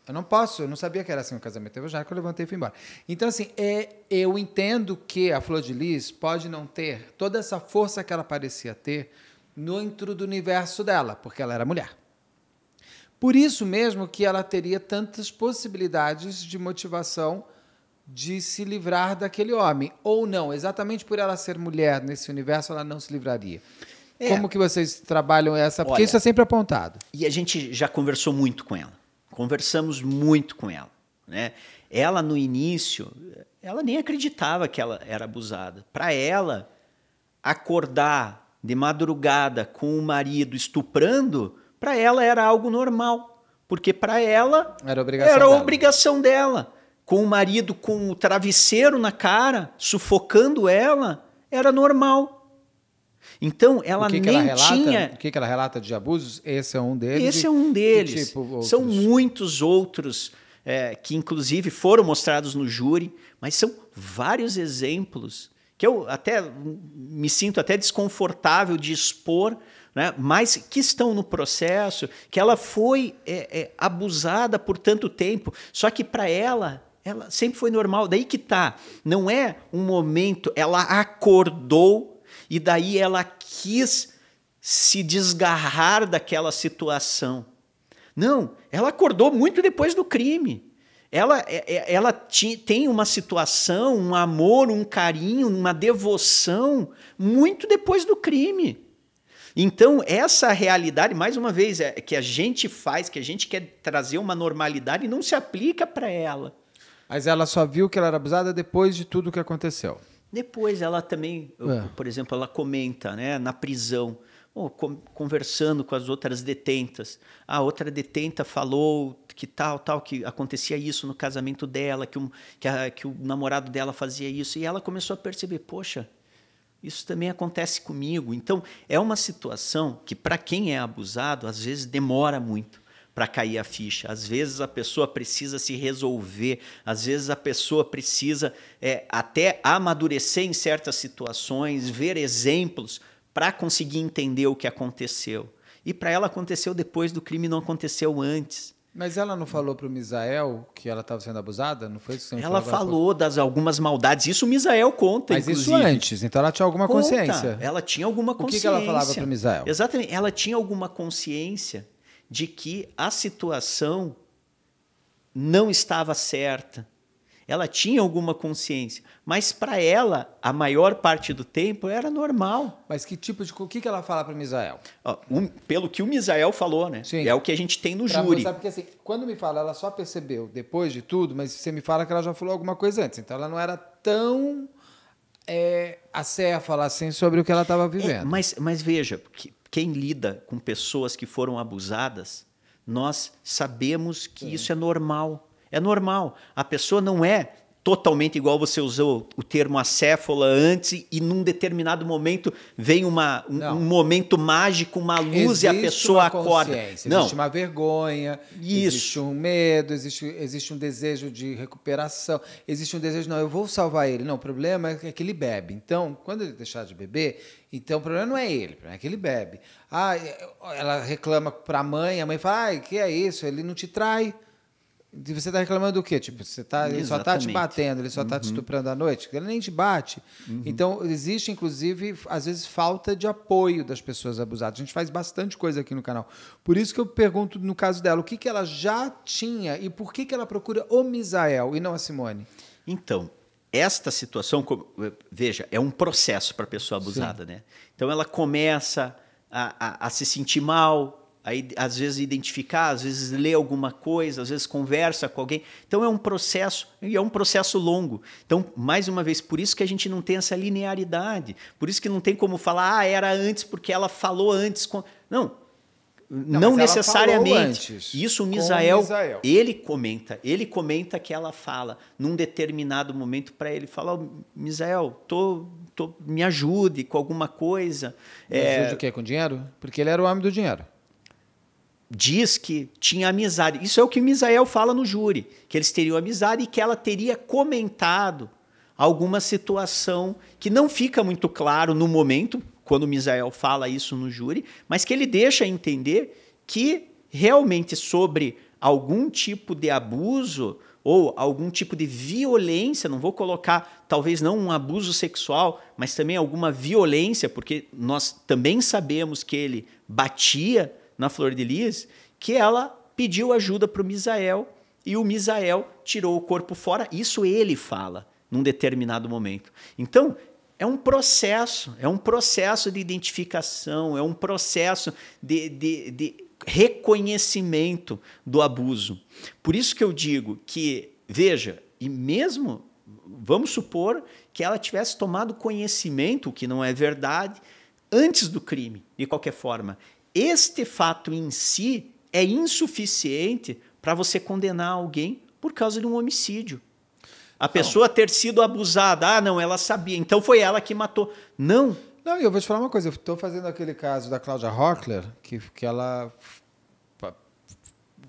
Eu não posso, eu não sabia que era assim o casamento. Eu já que eu levantei e fui embora. Então, assim, é, eu entendo que a Flor de Lis pode não ter toda essa força que ela parecia ter no intro do universo dela, porque ela era mulher. Por isso mesmo que ela teria tantas possibilidades de motivação de se livrar daquele homem. Ou não, exatamente por ela ser mulher nesse universo, ela não se livraria. É. Como que vocês trabalham essa? Porque Olha, isso é sempre apontado. E a gente já conversou muito com ela. Conversamos muito com ela. Né? Ela, no início, ela nem acreditava que ela era abusada. Para ela, acordar de madrugada com o marido estuprando para ela era algo normal, porque para ela era, obrigação, era dela. obrigação dela. Com o marido com o travesseiro na cara, sufocando ela, era normal. Então, ela que que nem ela tinha. O que, que ela relata de abusos? Esse é um deles. Esse é um deles. tipo, São muitos outros é, que, inclusive, foram mostrados no júri, mas são vários exemplos que eu até me sinto até desconfortável de expor, né? mas que estão no processo, que ela foi é, é, abusada por tanto tempo, só que para ela ela sempre foi normal. Daí que tá. Não é um momento, ela acordou e daí ela quis se desgarrar daquela situação. Não, ela acordou muito depois do crime. Ela, é, é, ela tem uma situação, um amor, um carinho, uma devoção muito depois do crime. Então, essa realidade, mais uma vez, é que a gente faz, que a gente quer trazer uma normalidade, não se aplica para ela. Mas ela só viu que ela era abusada depois de tudo o que aconteceu. Depois ela também, é. por exemplo, ela comenta, né, na prisão, conversando com as outras detentas. A outra detenta falou que tal, tal, que acontecia isso no casamento dela, que, um, que, a, que o namorado dela fazia isso. E ela começou a perceber, poxa, isso também acontece comigo. Então, é uma situação que, para quem é abusado, às vezes demora muito para cair a ficha. Às vezes a pessoa precisa se resolver, às vezes a pessoa precisa é, até amadurecer em certas situações, ver exemplos para conseguir entender o que aconteceu. E para ela aconteceu depois do crime, não aconteceu antes. Mas ela não falou para o Misael que ela estava sendo abusada? Não foi isso que você Ela falou, falou das algumas maldades. Isso o Misael conta, Mas inclusive. isso antes, então ela tinha alguma conta. consciência. Ela tinha alguma consciência. O que, que ela falava para o Misael? Exatamente. Ela tinha alguma consciência de que a situação não estava certa, ela tinha alguma consciência, mas para ela, a maior parte do tempo era normal. Mas que tipo de o que que ela fala para Misael? Ó, um, pelo que o Misael falou, né? Sim. É o que a gente tem no pra júri. Sabe porque assim, quando me fala, ela só percebeu depois de tudo, mas você me fala que ela já falou alguma coisa antes. Então ela não era tão é, acéfala assim sobre o que ela estava é, vivendo. É, mas, mas veja, que, quem lida com pessoas que foram abusadas, nós sabemos que Sim. isso é normal. É normal. A pessoa não é totalmente igual você usou o termo acéfala antes e num determinado momento vem uma, um, um momento mágico, uma luz existe e a pessoa acorda. Não. Existe uma vergonha, Isso. existe um medo, existe, existe um desejo de recuperação, existe um desejo, não, eu vou salvar ele. Não, o problema é que ele bebe. Então, quando ele deixar de beber, então o problema não é ele, o problema é que ele bebe. Ah, é, ela reclama para a mãe, a mãe fala, "Ah, que é isso? Ele não te trai. E você está reclamando do quê? Tipo, você tá, ele só está te batendo, ele só está te uhum. estuprando à noite. Ele nem te bate. Uhum. Então, existe, inclusive, às vezes, falta de apoio das pessoas abusadas. A gente faz bastante coisa aqui no canal. Por isso que eu pergunto, no caso dela, o que, que ela já tinha e por que, que ela procura o Misael e não a Simone? Então, esta situação, veja, é um processo para a pessoa abusada, Sim. né? Então, ela começa a, a, a se sentir mal, Aí, às vezes identificar, às vezes ler alguma coisa, às vezes conversa com alguém. Então é um processo, e é um processo longo. Então, mais uma vez, por isso que a gente não tem essa linearidade. Por isso que não tem como falar, ah, era antes porque ela falou antes. Com... Não, não, não necessariamente. Isso o Misael, Misael, ele comenta, ele comenta que ela fala num determinado momento para ele, fala, oh, Misael, tô, tô, me ajude com alguma coisa. Me é... ajude o quê? Com dinheiro? Porque ele era o homem do dinheiro diz que tinha amizade. Isso é o que Misael fala no júri, que eles teriam amizade e que ela teria comentado alguma situação que não fica muito claro no momento, quando Misael fala isso no júri, mas que ele deixa entender que realmente sobre algum tipo de abuso ou algum tipo de violência, não vou colocar talvez não um abuso sexual, mas também alguma violência, porque nós também sabemos que ele batia na Flor de Lis, que ela pediu ajuda para o Misael e o Misael tirou o corpo fora. Isso ele fala num determinado momento. Então, é um processo, é um processo de identificação, é um processo de, de, de reconhecimento do abuso. Por isso que eu digo que, veja, e mesmo vamos supor que ela tivesse tomado conhecimento, o que não é verdade, antes do crime, de qualquer forma. Este fato em si é insuficiente para você condenar alguém por causa de um homicídio. A então pessoa não. ter sido abusada, ah, não, ela sabia, então foi ela que matou. Não. Não, eu vou te falar uma coisa, eu estou fazendo aquele caso da Cláudia Rockler, que, que ela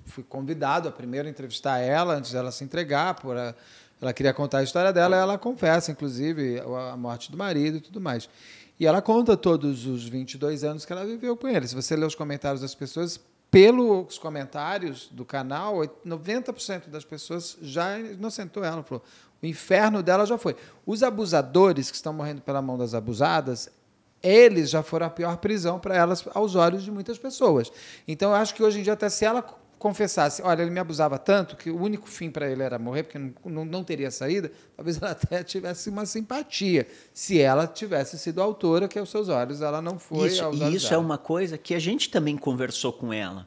fui convidado a primeiro entrevistar ela antes dela se entregar por ela queria contar a história dela, ela confessa inclusive a morte do marido e tudo mais. E ela conta todos os 22 anos que ela viveu com ele. Se você ler os comentários das pessoas, pelos comentários do canal, 90% das pessoas já inocentou ela. Falou, o inferno dela já foi. Os abusadores que estão morrendo pela mão das abusadas, eles já foram a pior prisão para elas aos olhos de muitas pessoas. Então, eu acho que hoje em dia, até se ela confessasse, olha, ele me abusava tanto que o único fim para ele era morrer, porque não, não, não, teria saída, talvez ela até tivesse uma simpatia, se ela tivesse sido autora, que aos seus olhos ela não foi. Isso, e isso dela. é uma coisa que a gente também conversou com ela.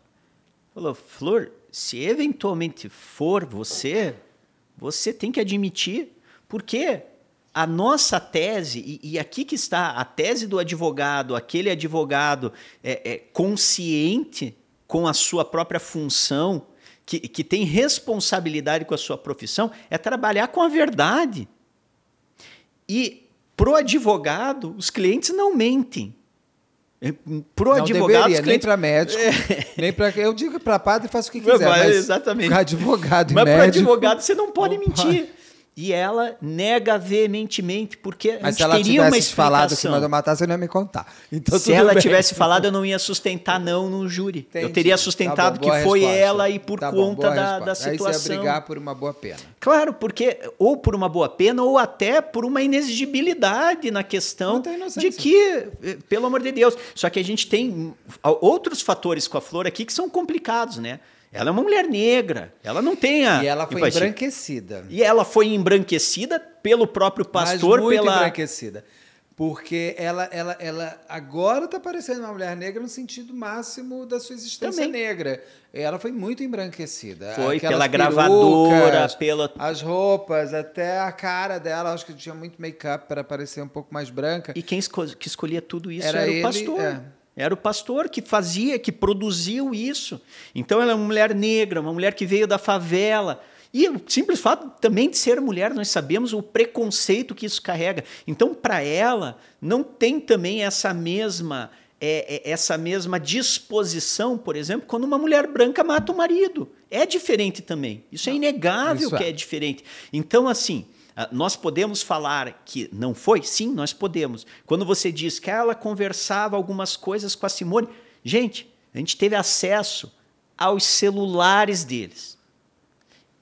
Falou, Flor, se eventualmente for você, você tem que admitir, porque a nossa tese, e, e, aqui que está a tese do advogado, aquele advogado é, é, consciente com a sua própria função, que, que tem responsabilidade com a sua profissão, é trabalhar com a verdade. E pro advogado, os clientes não mentem. É, pro não advogado, deveria, clientes... É. nem para médico, nem para eu digo para padre faço o que quiser, mas, mas exatamente. advogado e mas médico, para advogado você não pode mentir. E ela nega veementemente, porque Mas a gente teria uma explicação. se ela tivesse falado que mandou matar, você não ia me contar. Então, se ela bem. tivesse falado, eu não ia sustentar não no júri. Entendi. Eu teria sustentado tá bom, que foi resposta. ela e por tá conta bom, da, da, situação. Aí você ia brigar por uma boa pena. Claro, porque ou por uma boa pena ou até por uma inexigibilidade na questão de que, eh, pelo amor de Deus. Só que a gente tem outros fatores com a flor aqui que são complicados, né? Ela é uma mulher negra. Ela não tem a. E ela foi empatia. embranquecida. E ela foi embranquecida pelo próprio pastor, Mas muito pela. embranquecida. Porque ela, ela, ela agora está parecendo uma mulher negra no sentido máximo da sua existência Também. negra. Ela foi muito embranquecida. Foi Aquelas pela gravadora, pela. As roupas, até a cara dela, acho que tinha muito make-up para parecer um pouco mais branca. E quem esco que escolhia tudo isso era, era o pastor. É. Era o pastor que fazia, que produziu isso. Então ela é uma mulher negra, uma mulher que veio da favela. E o simples fato também de ser mulher, nós sabemos o preconceito que isso carrega. Então, para ela, não tem também essa mesma é, é, essa mesma disposição, por exemplo, quando uma mulher branca mata o marido. É diferente também. Isso é inegável isso é. que é diferente. Então, assim, ah, nós podemos falar que não foi? Sim, nós podemos. Quando você diz que ela conversava algumas coisas com a Simone, gente, a gente teve acesso aos celulares deles.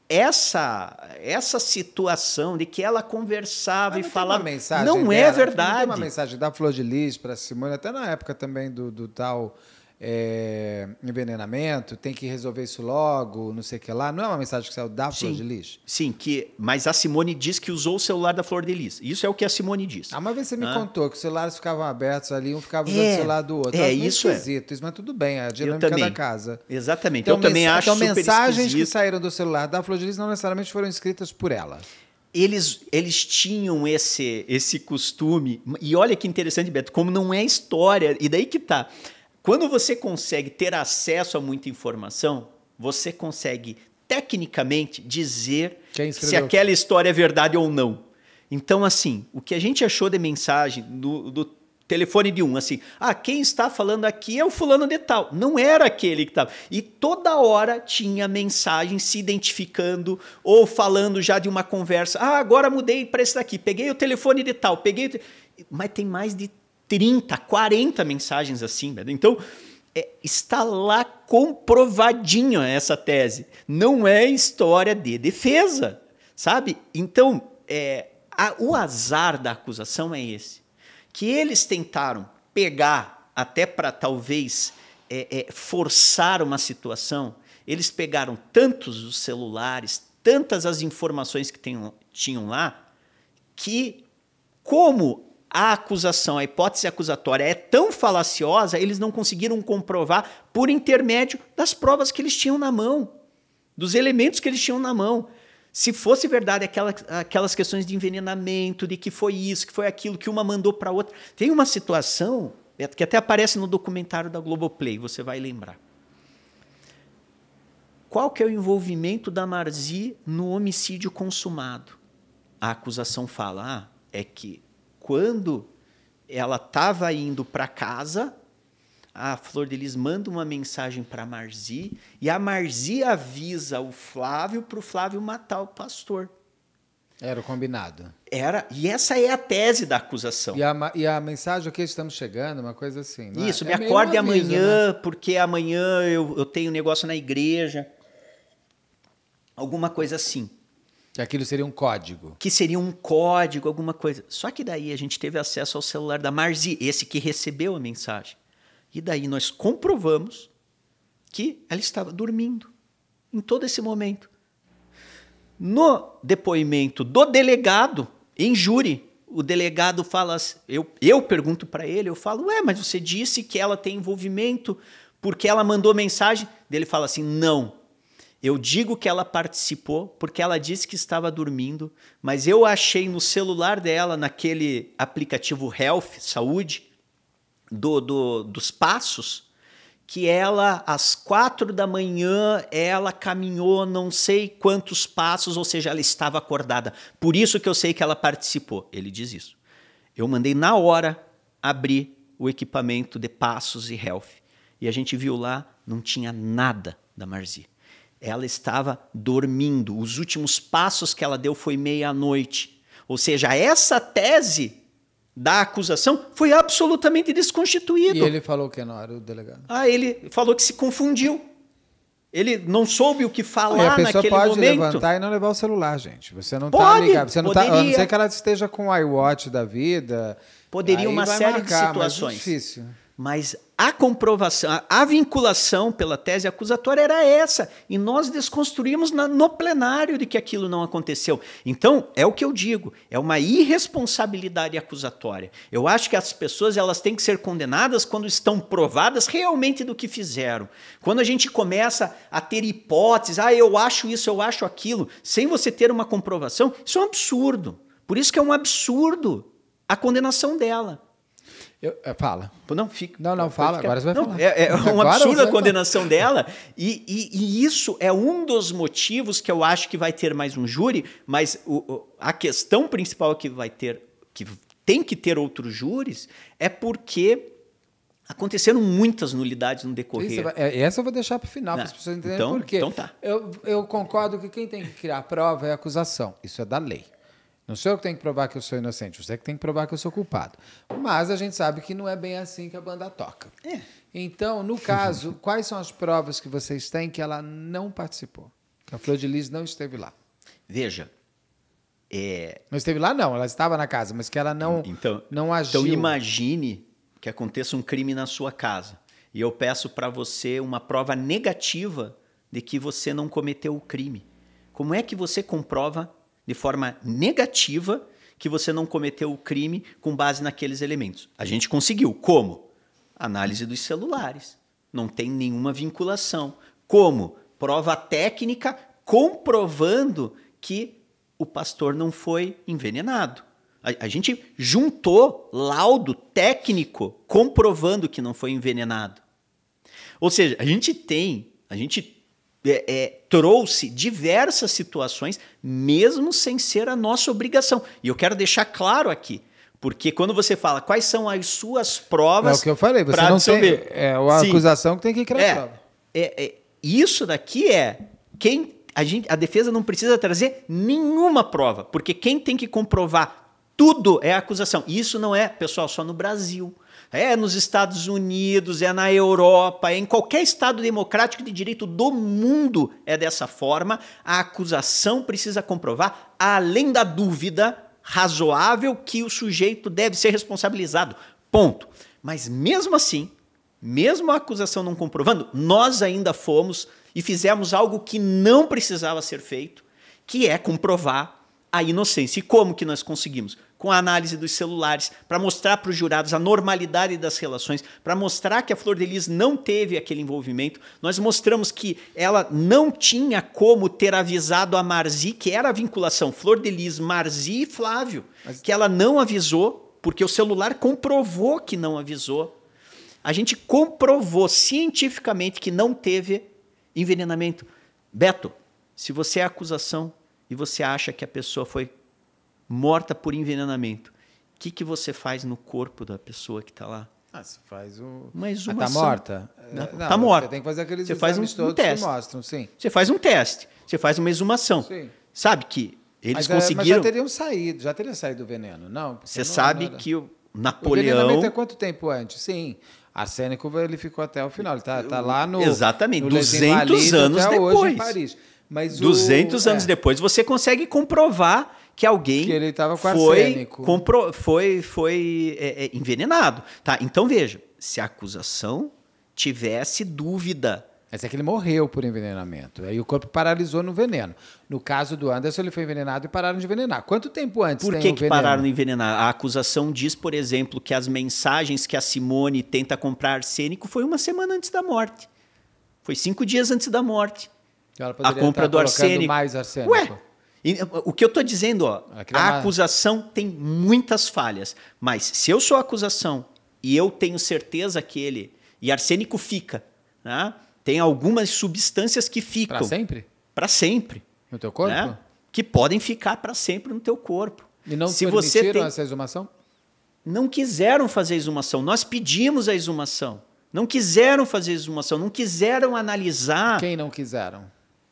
Essa essa situação de que ela conversava e falava mensagem não é dela, é verdade. Não tem uma mensagem da Flor de Lis para Simone até na época também do, do tal é, envenenamento, tem que resolver isso logo, não sei o que lá. Não é uma mensagem que saiu da Flor de Lis? Sim, que, mas a Simone diz que usou o celular da Flor de Lis. Isso é o que a Simone diz. Ah, uma vez você me ah. contou que os celulares ficavam abertos ali, um ficava usando é, o celular do outro. É, isso é. esquisito, é. isso, mas tudo bem, é a dinâmica da casa. Exatamente, então, eu também acho Então mensagens esquisito. que saíram do celular da Flor de Lis não necessariamente foram escritas por ela eles, eles tinham esse, esse costume. E olha que interessante, Beto, como não é história. E daí que tá. Quando você consegue ter acesso a muita informação, você consegue tecnicamente dizer se aquela história é verdade ou não. Então, assim, o que a gente achou de mensagem do, do telefone de um, assim, ah, quem está falando aqui é o fulano de tal. Não era aquele que estava. E toda hora tinha mensagem se identificando ou falando já de uma conversa. Ah, agora mudei para esse daqui, peguei o telefone de tal, peguei. Mas tem mais de 30, 40 mensagens assim. Né? Então, é, está lá comprovadinho essa tese. Não é história de defesa, sabe? Então, é, a, o azar da acusação é esse. Que eles tentaram pegar, até para talvez é, é, forçar uma situação, eles pegaram tantos os celulares, tantas as informações que tem, tinham lá, que como a acusação, a hipótese acusatória é tão falaciosa, eles não conseguiram comprovar por intermédio das provas que eles tinham na mão, dos elementos que eles tinham na mão. Se fosse verdade aquela, aquelas questões de envenenamento, de que foi isso, que foi aquilo, que uma mandou para outra. Tem uma situação, é, que até aparece no documentário da Globoplay, você vai lembrar. Qual que é o envolvimento da Marzi no homicídio consumado? A acusação fala ah, é que quando ela estava indo para casa, a Flor de Lis manda uma mensagem para Marzi e a Marzi avisa o Flávio para o Flávio matar o pastor. Era o combinado. Era, e essa é a tese da acusação. E a, e a mensagem que estamos chegando, uma coisa assim. É? Isso, é? me é acorde amanhã, né? porque amanhã eu, eu tenho um negócio na igreja. Alguma coisa assim. Que aquilo seria um código. Que seria um código, alguma coisa. Só que daí a gente teve acesso ao celular da Marzi, esse que recebeu a mensagem. E daí nós comprovamos que ela estava dormindo em todo esse momento. No depoimento do delegado, em júri, o delegado fala, assim, eu, eu pergunto para ele, eu falo, ué, mas você disse que ela tem envolvimento porque ela mandou mensagem? Ele fala assim, não, eu digo que ela participou porque ela disse que estava dormindo, mas eu achei no celular dela, naquele aplicativo Health, Saúde, do, do, dos passos, que ela, às quatro da manhã, ela caminhou não sei quantos passos, ou seja, ela estava acordada. Por isso que eu sei que ela participou. Ele diz isso. Eu mandei na hora abrir o equipamento de passos e health. E a gente viu lá, não tinha nada da Marzia. Ela estava dormindo. Os últimos passos que ela deu foi meia-noite. Ou seja, essa tese da acusação foi absolutamente desconstituída. E ele falou que não era o delegado. Ah, ele falou que se confundiu. Ele não soube o que falar momento. a pessoa pode momento. levantar e não levar o celular, gente. Você não está ligado. Você não tá, a não ser que ela esteja com o iWatch da vida. Poderia uma série marcar, de situações. Mas é difícil. Mas a comprovação, a vinculação pela tese acusatória era essa, e nós desconstruímos na, no plenário de que aquilo não aconteceu. Então, é o que eu digo, é uma irresponsabilidade acusatória. Eu acho que as pessoas elas têm que ser condenadas quando estão provadas realmente do que fizeram. Quando a gente começa a ter hipóteses, ah, eu acho isso, eu acho aquilo, sem você ter uma comprovação, isso é um absurdo. Por isso que é um absurdo a condenação dela. Eu, eh, fala. Não, fica. Não, não, fala. Agora você vai não, falar. É, é absurda a condenação dela. E, e, e, isso é um dos motivos que eu acho que vai ter mais um júri, mas o, o, a questão principal que vai ter, que tem que ter outros júris, é porque Aconteceram muitas nulidades no decorrer. É, é, essa eu vou deixar para o final, para ah, as pessoas entenderem então, por quê. Então tá. Eu, eu concordo que quem tem que criar a prova é a acusação. Isso é da lei. Não sou eu que tenho que provar que eu sou inocente, você é que tem que provar que eu sou culpado. Mas a gente sabe que não é bem assim que a banda toca. É. Então, no caso, quais são as provas que vocês têm que ela não participou? Que a Flor de Lis não esteve lá? Veja, é... Não esteve lá, não. Ela estava na casa, mas que ela não, então, não agiu. Então imagine que aconteça um crime na sua casa. E eu peço para você uma prova negativa de que você não cometeu o crime. Como é que você comprova de forma negativa que você não cometeu o crime com base naqueles elementos. A gente conseguiu. Como? Análise dos celulares. Não tem nenhuma vinculação. Como? Prova técnica comprovando que o pastor não foi envenenado. A, a gente juntou laudo técnico comprovando que não foi envenenado. Ou seja, a gente tem, a gente é, é, trouxe diversas situações, mesmo sem ser a nossa obrigação. E eu quero deixar claro aqui. Porque quando você fala quais são as suas provas. É o que eu falei, você não tem. É a Sim. acusação que tem que criar é, prova. É, é, isso daqui é quem. A, gente, a defesa não precisa trazer nenhuma prova, porque quem tem que comprovar tudo é a acusação. E isso não é, pessoal, só no Brasil é nos Estados Unidos, é na Europa, é em qualquer Estado democrático de direito do mundo é dessa forma. A acusação precisa comprovar, além da dúvida razoável, que o sujeito deve ser responsabilizado. Ponto. Mas mesmo assim, mesmo a acusação não comprovando, nós ainda fomos e fizemos algo que não precisava ser feito, que é comprovar a inocência. E como que nós conseguimos? com a análise dos celulares, para mostrar para os jurados a normalidade das relações, para mostrar que a Flor de Lis não teve aquele envolvimento. Nós mostramos que ela não tinha como ter avisado a Marzi que era a vinculação Flor de Lis, Marzi e Flávio, Mas... que ela não avisou, porque o celular comprovou que não avisou. A gente comprovou cientificamente que não teve envenenamento. Beto, se você é acusação e você acha que a pessoa foi morta por envenenamento. O que, que você faz no corpo da pessoa que está lá? Ah, você faz o. Mas ah, uma ah, tá morta? Não, é, não, tá morta. Você tem que fazer aqueles você faz um, todos um teste. que mostram, sim. Você faz um teste, você faz uma exumação. Sim. Sabe que eles mas, conseguiram. É, mas já teriam saído, já teria saído o veneno, não? Você não, é sabe que o Napoleão. O é quanto tempo antes? Sim. Arsênico ele ficou até o final. Ele está tá lá no. Exatamente, no 200 anos depois. Mas 200 o... anos é. depois você consegue comprovar que alguém que ele tava com foi, comprou, foi, foi é, é, envenenado. Tá? Então veja, se a acusação tivesse dúvida. Mas é que ele morreu por envenenamento. Aí o corpo paralisou no veneno. No caso do Anderson, ele foi envenenado e pararam de envenenar. Quanto tempo antes? Por que, que pararam de envenenar? A acusação diz, por exemplo, que as mensagens que a Simone tenta comprar arsênico foi uma semana antes da morte. Foi cinco dias antes da morte. a compra do arsênico. mais arsênico. Ué, e, eh, o que eu estou dizendo, ó, ah, a acusação tem muitas falhas, mas se eu sou acusação e eu tenho certeza que ele. E arsênico fica, né? Tem algumas substâncias que ficam. Para sempre? Para sempre. No teu corpo? Né? Que podem ficar para sempre no teu corpo. E não se você tem... essa exumação? Não quiseram fazer exumação. Nós pedimos a exumação. Não quiseram fazer exumação. Não quiseram analisar. Quem não quiseram?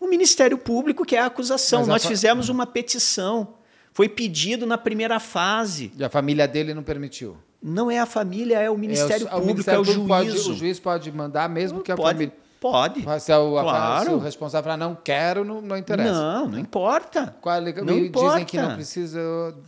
o Ministério Público, que é a acusação. Mas Nós a fa... fizemos ah. uma petição. Foi pedido na primeira fase. E a família dele não permitiu? Não é a família, é o é, Ministério é, o, Público, o Ministério é o Público juízo. Pode, o juiz pode mandar mesmo não que a pode. família. Pode. Mas se é o, claro. se o responsável falar, não quero, não, não interessa. Não, não importa. Qual, é não importa. Dizem que não precisa.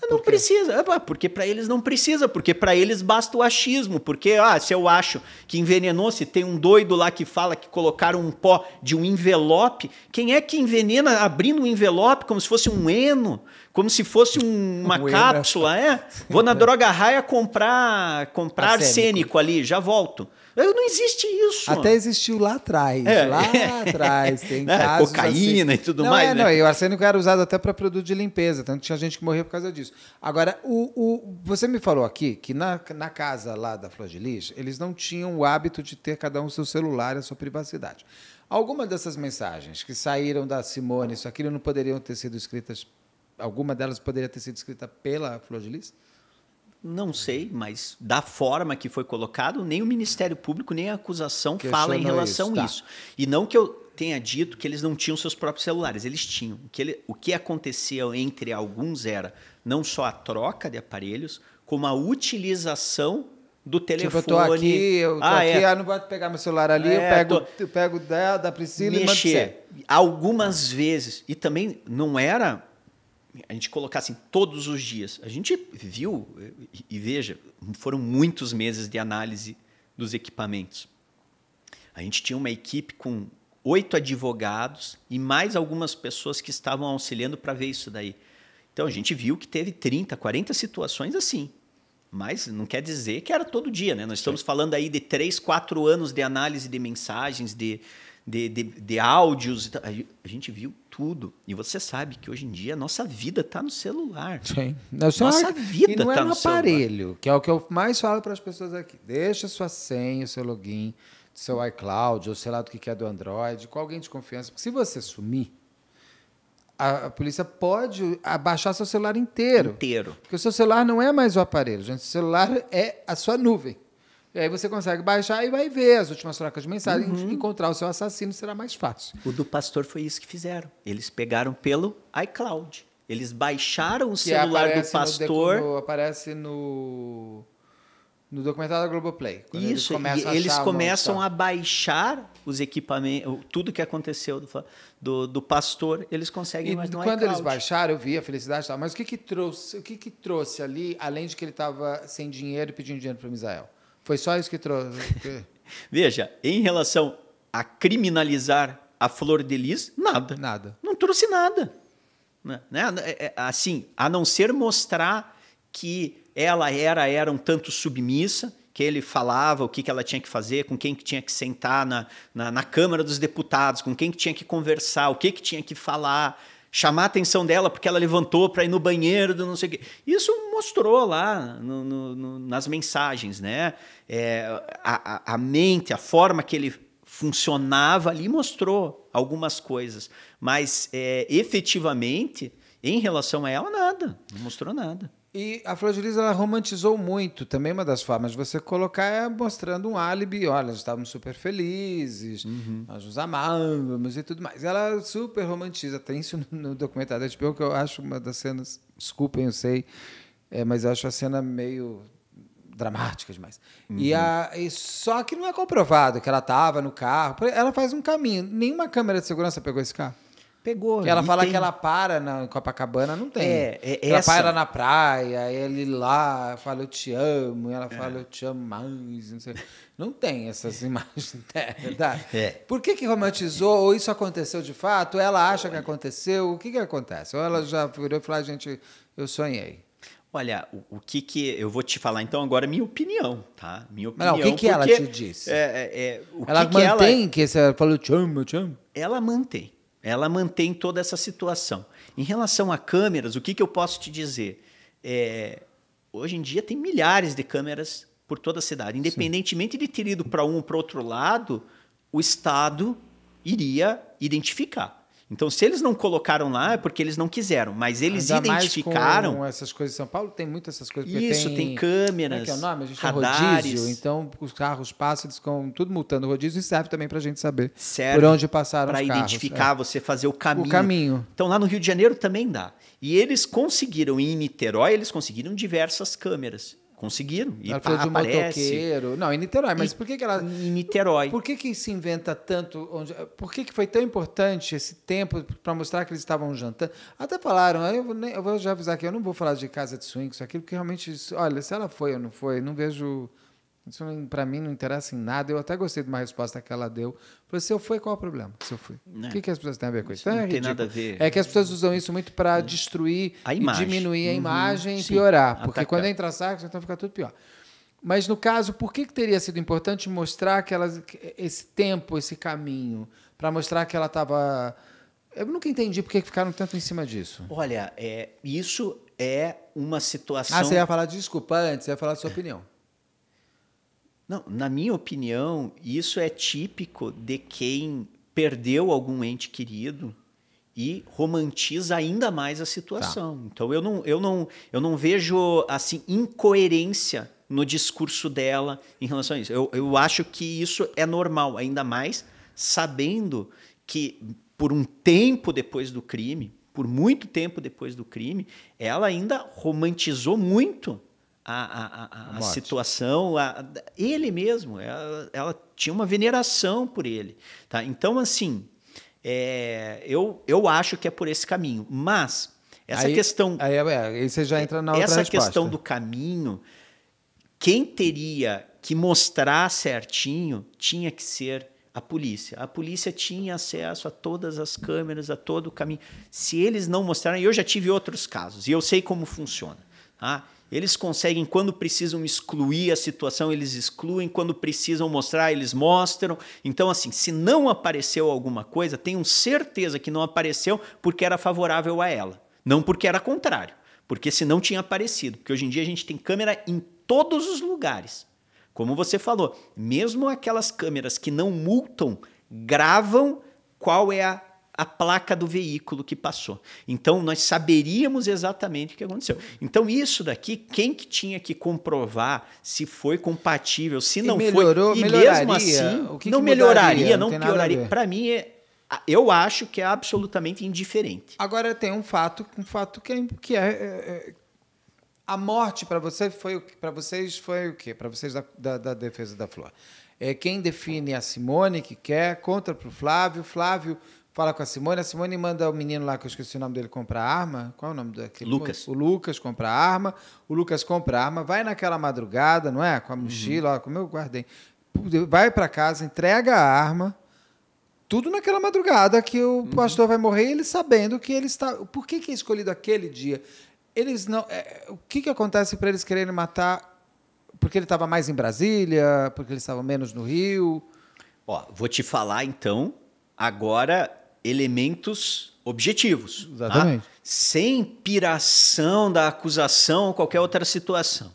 Não precisa. Ah, porque para eles não precisa, porque para eles basta o achismo. Porque ah, se eu acho que envenenou, se tem um doido lá que fala que colocaram um pó de um envelope, quem é que envenena abrindo um envelope como se fosse um eno? como se fosse um, uma é. cápsula, é? Vou na droga raia comprar, comprar arsênico ali, já volto. Não existe isso. Até existiu lá atrás. É. Lá atrás. Tem é, casos assim. cocaína assim. e tudo não, mais. É, né? Não, e o arsênico era usado até para produto de limpeza, tanto tinha gente que morria por causa disso. Agora, o, o, você me falou aqui que na, na casa lá da Flor de Lis, eles não tinham o hábito de ter cada um o seu celular e a sua privacidade. Alguma dessas mensagens que saíram da Simone, isso aquilo, não poderiam ter sido escritas. Alguma delas poderia ter sido escrita pela Flor de Lis? Não sei, mas da forma que foi colocado, nem o Ministério Público, nem a acusação Questiona fala em relação isso, tá. a isso. E não que eu tenha dito que eles não tinham seus próprios celulares, eles tinham. O que, ele, o que acontecia entre alguns era não só a troca de aparelhos, como a utilização do telefone. Tipo, eu tô aqui, eu tô ah, é. aqui, é. ah, não vou pegar meu celular ali, é, eu pego, tô... eu pego da, da Priscila Mexer. e mando Algumas vezes, e também não era a gente colocasse assim, todos os dias. A gente viu, e veja, foram muitos meses de análise dos equipamentos. A gente tinha uma equipe com oito advogados e mais algumas pessoas que estavam auxiliando para ver isso daí. Então a gente viu que teve 30, 40 situações assim. Mas não quer dizer que era todo dia, né? Nós estamos falando aí de três, quatro anos de análise de mensagens, de, de, de, de áudios. A gente viu tudo. E você sabe que hoje em dia a nossa vida está no celular. Sim. É nossa, nossa vida está no, é no aparelho, celular. que é o que eu mais falo para as pessoas aqui. Deixa sua senha, seu login, seu iCloud, ou sei lá do que é do Android, com alguém de confiança. Porque se você sumir, a, a, polícia pode abaixar seu celular inteiro. Inteiro. Porque o seu celular não é mais o aparelho, gente. O celular é a sua nuvem. E aí você consegue baixar e vai ver as últimas trocas de mensagem. Uhum. Encontrar o seu assassino será mais fácil. O do pastor foi isso que fizeram. Eles pegaram pelo iCloud. Eles baixaram o que celular do pastor. No, aparece no. No documentário da Globoplay. Isso, eles começam, e eles a, começam a baixar os equipamentos, tudo que aconteceu do, do, do pastor, eles conseguem e, mais no Quando iCloud. eles baixaram, eu vi a felicidade e tal. Mas o que, que trouxe? O que, que trouxe ali, além de que ele estava sem dinheiro e pedindo dinheiro para o Misael? Foi só isso que trouxe. Veja, em relação a criminalizar a flor de lis, nada. Nada. Não trouxe nada. Né? né é, é, assim, a não ser mostrar que ela era, era um tanto submissa, que ele falava o que, que ela tinha que fazer, com quem que tinha que sentar na, na, na Câmara dos Deputados, com quem que tinha que conversar, o que, que tinha que falar, chamar a atenção dela porque ela levantou para ir no banheiro do não sei o quê. Isso mostrou lá no, no, no, nas mensagens, né? É, a, a mente, a forma que ele funcionava ali mostrou algumas coisas, mas é, efetivamente, em relação a ela, nada, não mostrou nada. E a Flor de Lis, ela romantizou muito. Também uma das formas de você colocar é mostrando um álibi. Olha, nós estávamos super felizes, uhum. nós nos amávamos e tudo mais. Ela super romantiza. Tem isso no documentário da HBO, que eu acho uma das cenas... Desculpem, eu sei, é, mas eu acho a cena meio dramática demais. Uhum. E, a, e só que não é comprovado que ela estava no carro. Ela faz um caminho. Nenhuma câmera de segurança pegou esse carro pegou. Ela fala tem... que ela para na Copacabana, não tem. É, é ela essa... para na praia, ele lá fala eu te amo, ela é. fala é. eu te amo mais, não sei. Não tem essas imagens né? é dela. É. Por que, que romantizou? Ou isso aconteceu de fato? Ela acha que aconteceu? O que, que acontece? Ou ela já virou e falou, ah, gente, eu sonhei. Olha, o, o, que que eu vou te falar então agora é minha opinião, tá? Minha opinião. não, o que que ela te disse? É, é, é, ela que mantém que, ela... que você falou te amo, eu te amo. Ela mantém. Ela mantém toda essa situação. Em relação a câmeras, o que, que eu posso te dizer? É, hoje em dia tem milhares de câmeras por toda a cidade. Independentemente Sim. de ter ido para um ou para outro lado, o Estado iria identificar. Então, se eles não colocaram lá, é porque eles não quiseram, mas eles Ainda identificaram. Mais com essas coisas em São Paulo tem muitas essas coisas. Isso, tem, tem câmeras. Como é que é o nome? A gente radares. Tem rodízio, então, os carros passam, eles ficam tudo multando o rodízio e serve também para a gente saber serve por onde passaram os carros. Para identificar, é. você fazer o caminho. O caminho. Então, lá no Rio de Janeiro também dá. E eles conseguiram, em Niterói, eles conseguiram diversas câmeras. Conseguiram. E ela pá, de um motoqueiro. Não, em Niterói, mas e, por que, que ela. Em Niterói. Por que, que se inventa tanto? Onde, por que, que foi tão importante esse tempo para mostrar que eles estavam jantando? Até falaram, ah, eu, nem, eu vou já avisar aqui, eu não vou falar de casa de swing, isso aqui, porque realmente, olha, se ela foi ou não foi, não vejo isso para mim não interessa em nada. Eu até gostei de uma resposta que ela deu. Falei, se eu fui, qual é o problema? Se eu fui. O né? que, que as pessoas têm a ver com isso? isso não, é tem nada a ver. É que as pessoas usam isso muito para destruir diminuir a uhum. imagem Sim. e piorar. Porque Atacar. quando entra saco, então fica tudo pior. Mas no caso, por que, que teria sido importante mostrar que ela, esse tempo, esse caminho, para mostrar que ela estava. Eu nunca entendi por que ficaram tanto em cima disso. Olha, é, isso é uma situação. Ah, você ia falar desculpa antes, você ia falar a sua opinião. Não, na minha opinião, isso é típico de quem perdeu algum ente querido e romantiza ainda mais a situação. Tá. Então eu não, eu não, eu não vejo assim incoerência no discurso dela em relação a isso. Eu, eu acho que isso é normal, ainda mais sabendo que por um tempo depois do crime, por muito tempo depois do crime, ela ainda romantizou muito a, a, a, a situação, a, ele mesmo, ela, ela, tinha uma veneração por ele. Tá? Então, assim, é, eu, eu acho que é por esse caminho. Mas essa aí, questão. Aí, é, é, aí, você já entra na outra Essa resposta. questão do caminho, quem teria que mostrar certinho tinha que ser a polícia. A polícia tinha acesso a todas as câmeras, a todo o caminho. Se eles não mostraram, eu já tive outros casos, e eu sei como funciona. Tá? Eles conseguem, quando precisam excluir a situação, eles excluem, quando precisam mostrar, eles mostram. Então, assim, se não apareceu alguma coisa, tenham certeza que não apareceu porque era favorável a ela, não porque era contrário, porque se não tinha aparecido. Porque hoje em dia a gente tem câmera em todos os lugares. Como você falou, mesmo aquelas câmeras que não multam, gravam qual é a a placa do veículo que passou. Então nós saberíamos exatamente o que aconteceu. Então isso daqui, quem que tinha que comprovar se foi compatível, se e não melhorou, foi, e mesmo assim que não que melhoraria, não, não pioraria. Para mim é, eu acho que é absolutamente indiferente. Agora tem um fato, um fato que é, que é, é, é a morte para você foi para vocês foi o quê? Para vocês da, da, da defesa da Flor. É quem define a Simone que quer contra para o Flávio, Flávio fala com a Simone, a Simone manda o menino lá, que eu esqueci o nome dele, comprar arma. Qual é o nome daquele? Lucas. O Lucas compra arma, o Lucas compra arma, vai naquela madrugada, não é? Com a uhum. mochila, uhum. ó, como eu guardei. Vai para casa, entrega a arma, tudo naquela madrugada que o uhum. pastor vai morrer, ele sabendo que ele está. Por que, que é escolhido aquele dia? Eles não. É, é o que, que acontece para eles quererem matar? Porque ele estava mais em Brasília, porque eles estavam menos no Rio. Ó, vou te falar então agora elementos objetivos. Tá? Exatamente. Tá? Sem piração da acusação ou qualquer outra situação.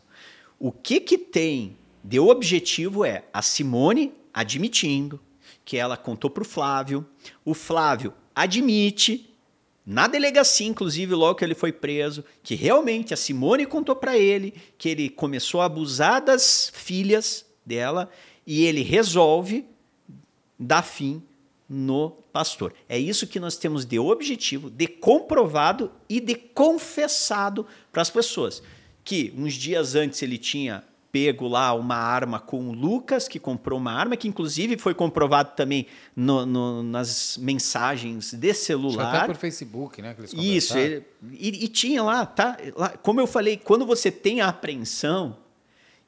O que, que tem de objetivo é a Simone admitindo que ela contou para o Flávio, o Flávio admite, na delegacia, inclusive, logo que ele foi preso, que realmente a Simone contou para ele que ele começou a abusar das filhas dela e ele resolve dar fim no pastor. É isso que nós temos de objetivo, de comprovado e de confessado para as pessoas. Que uns dias antes ele tinha pego lá uma arma com o Lucas, que comprou uma arma, que inclusive foi comprovado também no, no, nas mensagens de celular. Até por Facebook, né? Isso, ele, e, e, tinha lá, tá? Lá, como eu falei, quando você tem a apreensão,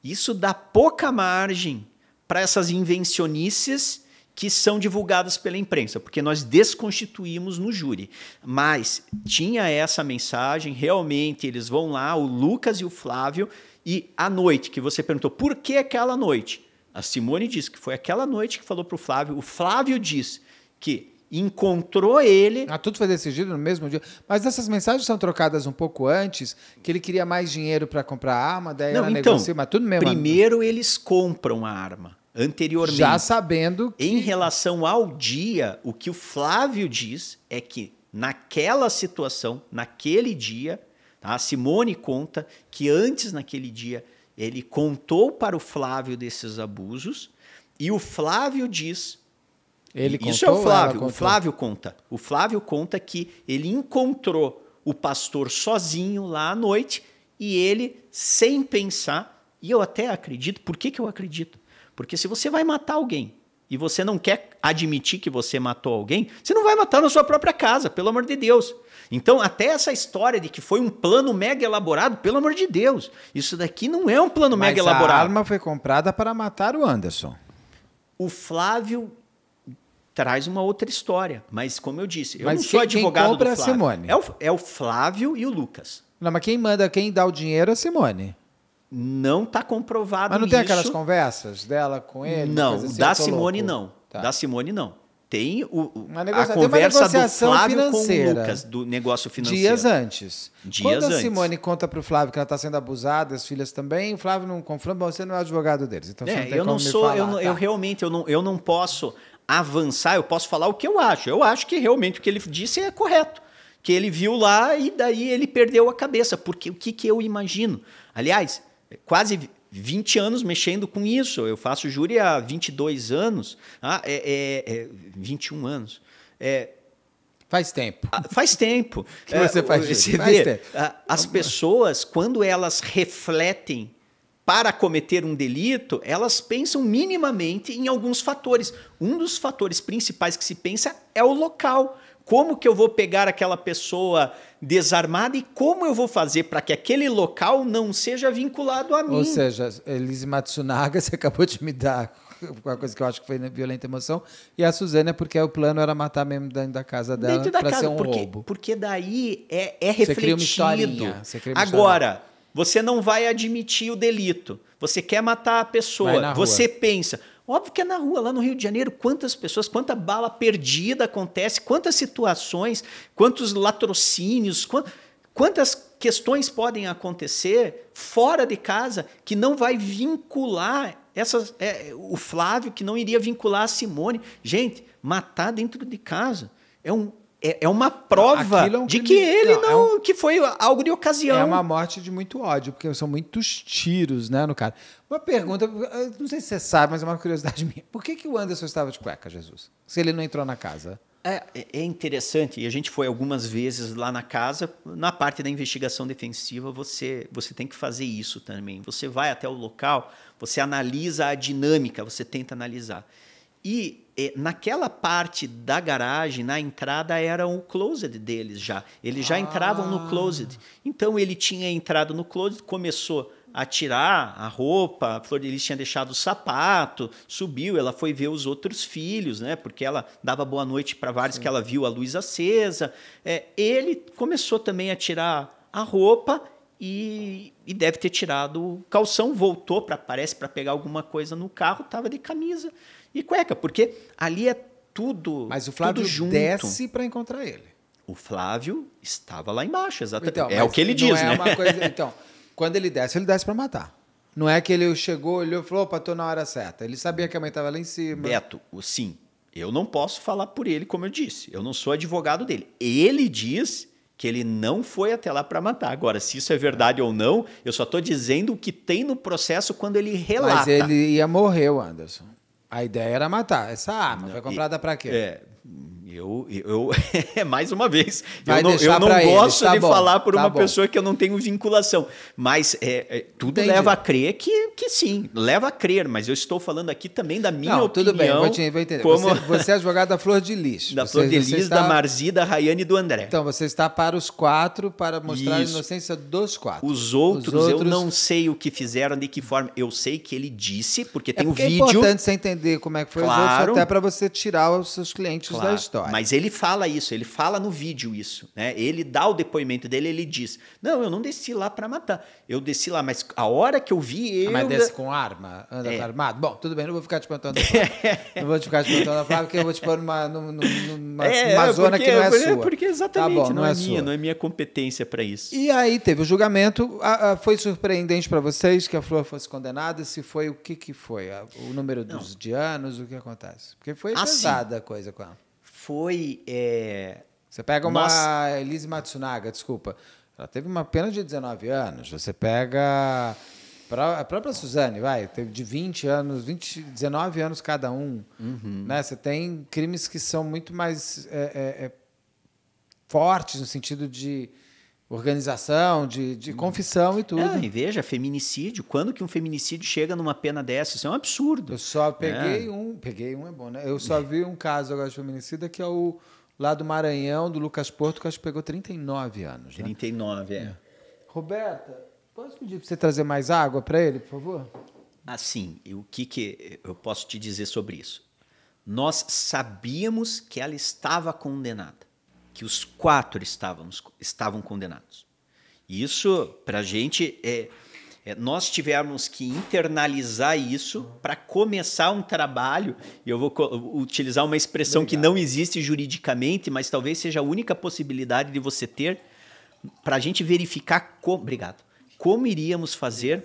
isso dá pouca margem para essas invencionices que são divulgadas pela imprensa, porque nós desconstituímos no júri. Mas tinha essa mensagem, realmente eles vão lá, o Lucas e o Flávio, e à noite, que você perguntou por que aquela noite? A Simone disse que foi aquela noite que falou para o Flávio, o Flávio diz que encontrou ele. Ah, tudo foi decidido no mesmo dia. Mas essas mensagens são trocadas um pouco antes, que ele queria mais dinheiro para comprar a arma, daí Não, ela então, negocia, mas tudo mesmo. Primeiro eles compram a arma anteriormente. Já sabendo. Que... Em relação ao dia, o que o Flávio diz é que naquela situação, naquele dia, tá, a Simone conta que antes naquele dia ele contou para o Flávio desses abusos e o Flávio diz. Ele isso contou, é o Flávio. O Flávio conta. O Flávio conta que ele encontrou o pastor sozinho lá à noite e ele, sem pensar, e eu até acredito, por que, que eu acredito? Porque se você vai matar alguém e você não quer admitir que você matou alguém, você não vai matar na sua própria casa, pelo amor de Deus. Então, até essa história de que foi um plano mega elaborado, pelo amor de Deus, isso daqui não é um plano Mas mega elaborado. A arma foi comprada para matar o Anderson. O Flávio traz uma outra história. Mas como eu disse, eu mas não sou quem, advogado quem compra do é Flávio. A Simone. É o, é o Flávio e o Lucas. Não, mas quem manda, quem dá o dinheiro é a Simone não está comprovado Mas não tem aquelas conversas dela com ele? Não, assim, da Simone louco. não. Tá. Da Simone não. Tem o, a conversa do Flávio financeira. com o Lucas, do negócio financeiro. Dias antes. Dias Quando antes. a Simone conta para o Flávio que ela está sendo abusada, as filhas também, o Flávio não confronta, você não é advogado deles. Então é, não eu não sou, falar, eu, tá? eu realmente eu não, eu não posso avançar, eu posso falar o que eu acho. Eu acho que realmente o que ele disse é correto que ele viu lá e daí ele perdeu a cabeça, porque o que, que eu imagino? Aliás, quase 20 anos mexendo com isso. Eu faço júri há 22 anos, ah, é, é, é 21 anos. É, Faz tempo. Ah, faz tempo. Que você é, faz, você faz tempo. As pessoas, quando elas refletem para cometer um delito, elas pensam minimamente em alguns fatores. Um dos fatores principais que se pensa é o local. Como que eu vou pegar aquela pessoa desarmada e como eu vou fazer para que aquele local não seja vinculado a mim? Ou seja, Elise Matsunaga, você acabou de me dar uma coisa que eu acho que foi violenta emoção. E a Suzana, porque é o plano era matar mesmo dentro da casa dela para ser um porque, roubo. Porque daí é, é refletido. Você cria uma Agora, você não vai admitir o delito. Você quer matar a pessoa. Você pensa Óbvio que é na rua, lá no Rio de Janeiro, quantas pessoas, quanta bala perdida acontece, quantas situações, quantos latrocínios, quantas questões podem acontecer fora de casa que não vai vincular essas, é, o Flávio, que não iria vincular a Simone. Gente, matar dentro de casa é um, é, é, uma prova é um de que ele não, é não é um... que foi algo de ocasião. É uma morte de muito ódio, porque são muitos tiros, né, no cara. Uma pergunta, não sei se você sabe, mas é uma curiosidade minha. Por que, que o Anderson estava de cueca, Jesus? Se ele não entrou na casa? É, é, é interessante, e a gente foi algumas vezes lá na casa, na parte da investigação defensiva, você, você tem que fazer isso também. Você vai até o local, você analisa a dinâmica, você tenta analisar. E eh, naquela parte da garagem, na entrada, era o closet deles já. Eles já ah. entravam no ah. closet. Então ele tinha entrado no closet, começou a tirar a roupa, a Lis tinha deixado o sapato, subiu, ela foi ver os outros filhos, né? Porque ela dava boa noite para vários Sim. que ela viu a luz acesa. É, ele começou também a tirar a roupa e, e deve ter tirado o calção, voltou para parece para pegar alguma coisa no carro, tava de camisa e cueca, porque ali é tudo. Mas o Flávio tudo junto. desce para encontrar ele. O Flávio estava lá embaixo, exatamente. Então, é o que ele diz, é né? Coisa... então, quando ele desce, ele desce para matar. Não é que ele chegou, olhou e falou, opa, tô na hora certa. Ele sabia que a mãe estava lá em cima. Beto, sim, eu não posso falar por ele, como eu disse. Eu não sou advogado dele. Ele diz que ele não foi até lá para matar. Agora, se isso é verdade ou não, eu só estou dizendo o que tem no processo quando ele relata. Mas ele ia morrer, Anderson. A ideia era matar. Essa arma não, foi comprada para quê? É, eu, eu é mais uma vez, Vai eu não, eu não gosto tá de bom, falar por tá uma bom. pessoa que eu não tenho vinculação. Mas é, é, tudo Entendi. leva a crer que, que sim, leva a crer, mas eu estou falando aqui também da minha não, opinião. Tudo bem, vou, te, vou entender. Como... Você, você é advogado da Flor de Lis. Da você, Flor de Lis, está... da Marzi, da Rayane e do André. Então, você está para os quatro para mostrar Isso. a inocência dos quatro. Os outros, os outros, eu não sei o que fizeram, de que forma. Eu sei que ele disse, porque é tem o um é vídeo. É importante você entender como é que foi claro. os outros, até para você tirar os seus clientes claro. da história história. Mas ele fala isso, ele fala no vídeo isso, né? Ele dá o depoimento dele, ele diz: "Não, eu não desci lá para matar. Eu desci lá, mas a hora que eu vi ele. Ah, mas desce com arma, anda é. armado. Ah, bom, tudo bem, não vou ficar te perguntando. não vou te ficar te perguntando a Flávia, porque eu vou te pôr numa, numa, numa, é, numa zona porque, que não é porque, sua. Porque tá exatamente, tá bom, não, não, é, é minha, sua. não é minha competência para isso. E aí teve o julgamento, a, a, foi surpreendente para vocês que a Flor fosse condenada, se foi o que que foi? O número dos, de anos, o que acontece? Porque foi ah, pesada a coisa com ela foi. É... Você pega uma Nossa. Elise Matsunaga, desculpa. Ela teve uma pena de 19 anos. Você pega. A própria Suzane, vai, teve de 20 anos, 20, 19 anos cada um. Uhum. Né? Você tem crimes que são muito mais é, é, é fortes no sentido de organização, de, de hum. confissão e tudo. É, e veja, feminicídio. Quando que um feminicídio chega numa pena dessa? Isso é um absurdo. Eu só peguei é. um, peguei um é bom, né? Eu só vi um caso agora de feminicida que é o lá do Maranhão, do Lucas Porto, que acho que pegou 39 anos. Né? 39, é. é. Roberta, posso pedir para você trazer mais água para ele, por favor? Assim, o que, que eu posso te dizer sobre isso? Nós sabíamos que ela estava condenada que os quatro estávamos, estavam condenados. Isso, para a gente, é, é, nós tivemos que internalizar isso para começar um trabalho, e eu vou utilizar uma expressão Obrigado. que não existe juridicamente, mas talvez seja a única possibilidade de você ter, para a gente verificar como. Obrigado. Como iríamos fazer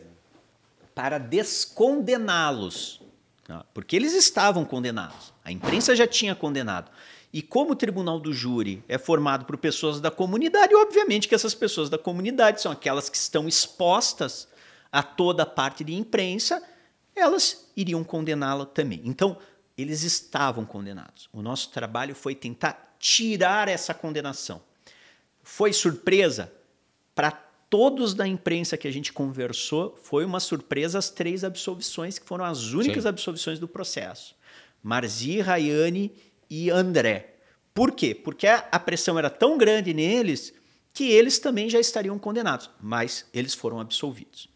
para descondená-los? Ah, porque eles estavam condenados, a imprensa já tinha condenado. E como o tribunal do júri é formado por pessoas da comunidade, obviamente que essas pessoas da comunidade são aquelas que estão expostas a toda a parte de imprensa, elas iriam condená-la também. Então, eles estavam condenados. O nosso trabalho foi tentar tirar essa condenação. Foi surpresa para todos da imprensa que a gente conversou, foi uma surpresa as três absolvições que foram as únicas Sim. absolvições do processo. Marzi, Rayane e André. Por quê? Porque a pressão era tão grande neles que eles também já estariam condenados, mas eles foram absolvidos.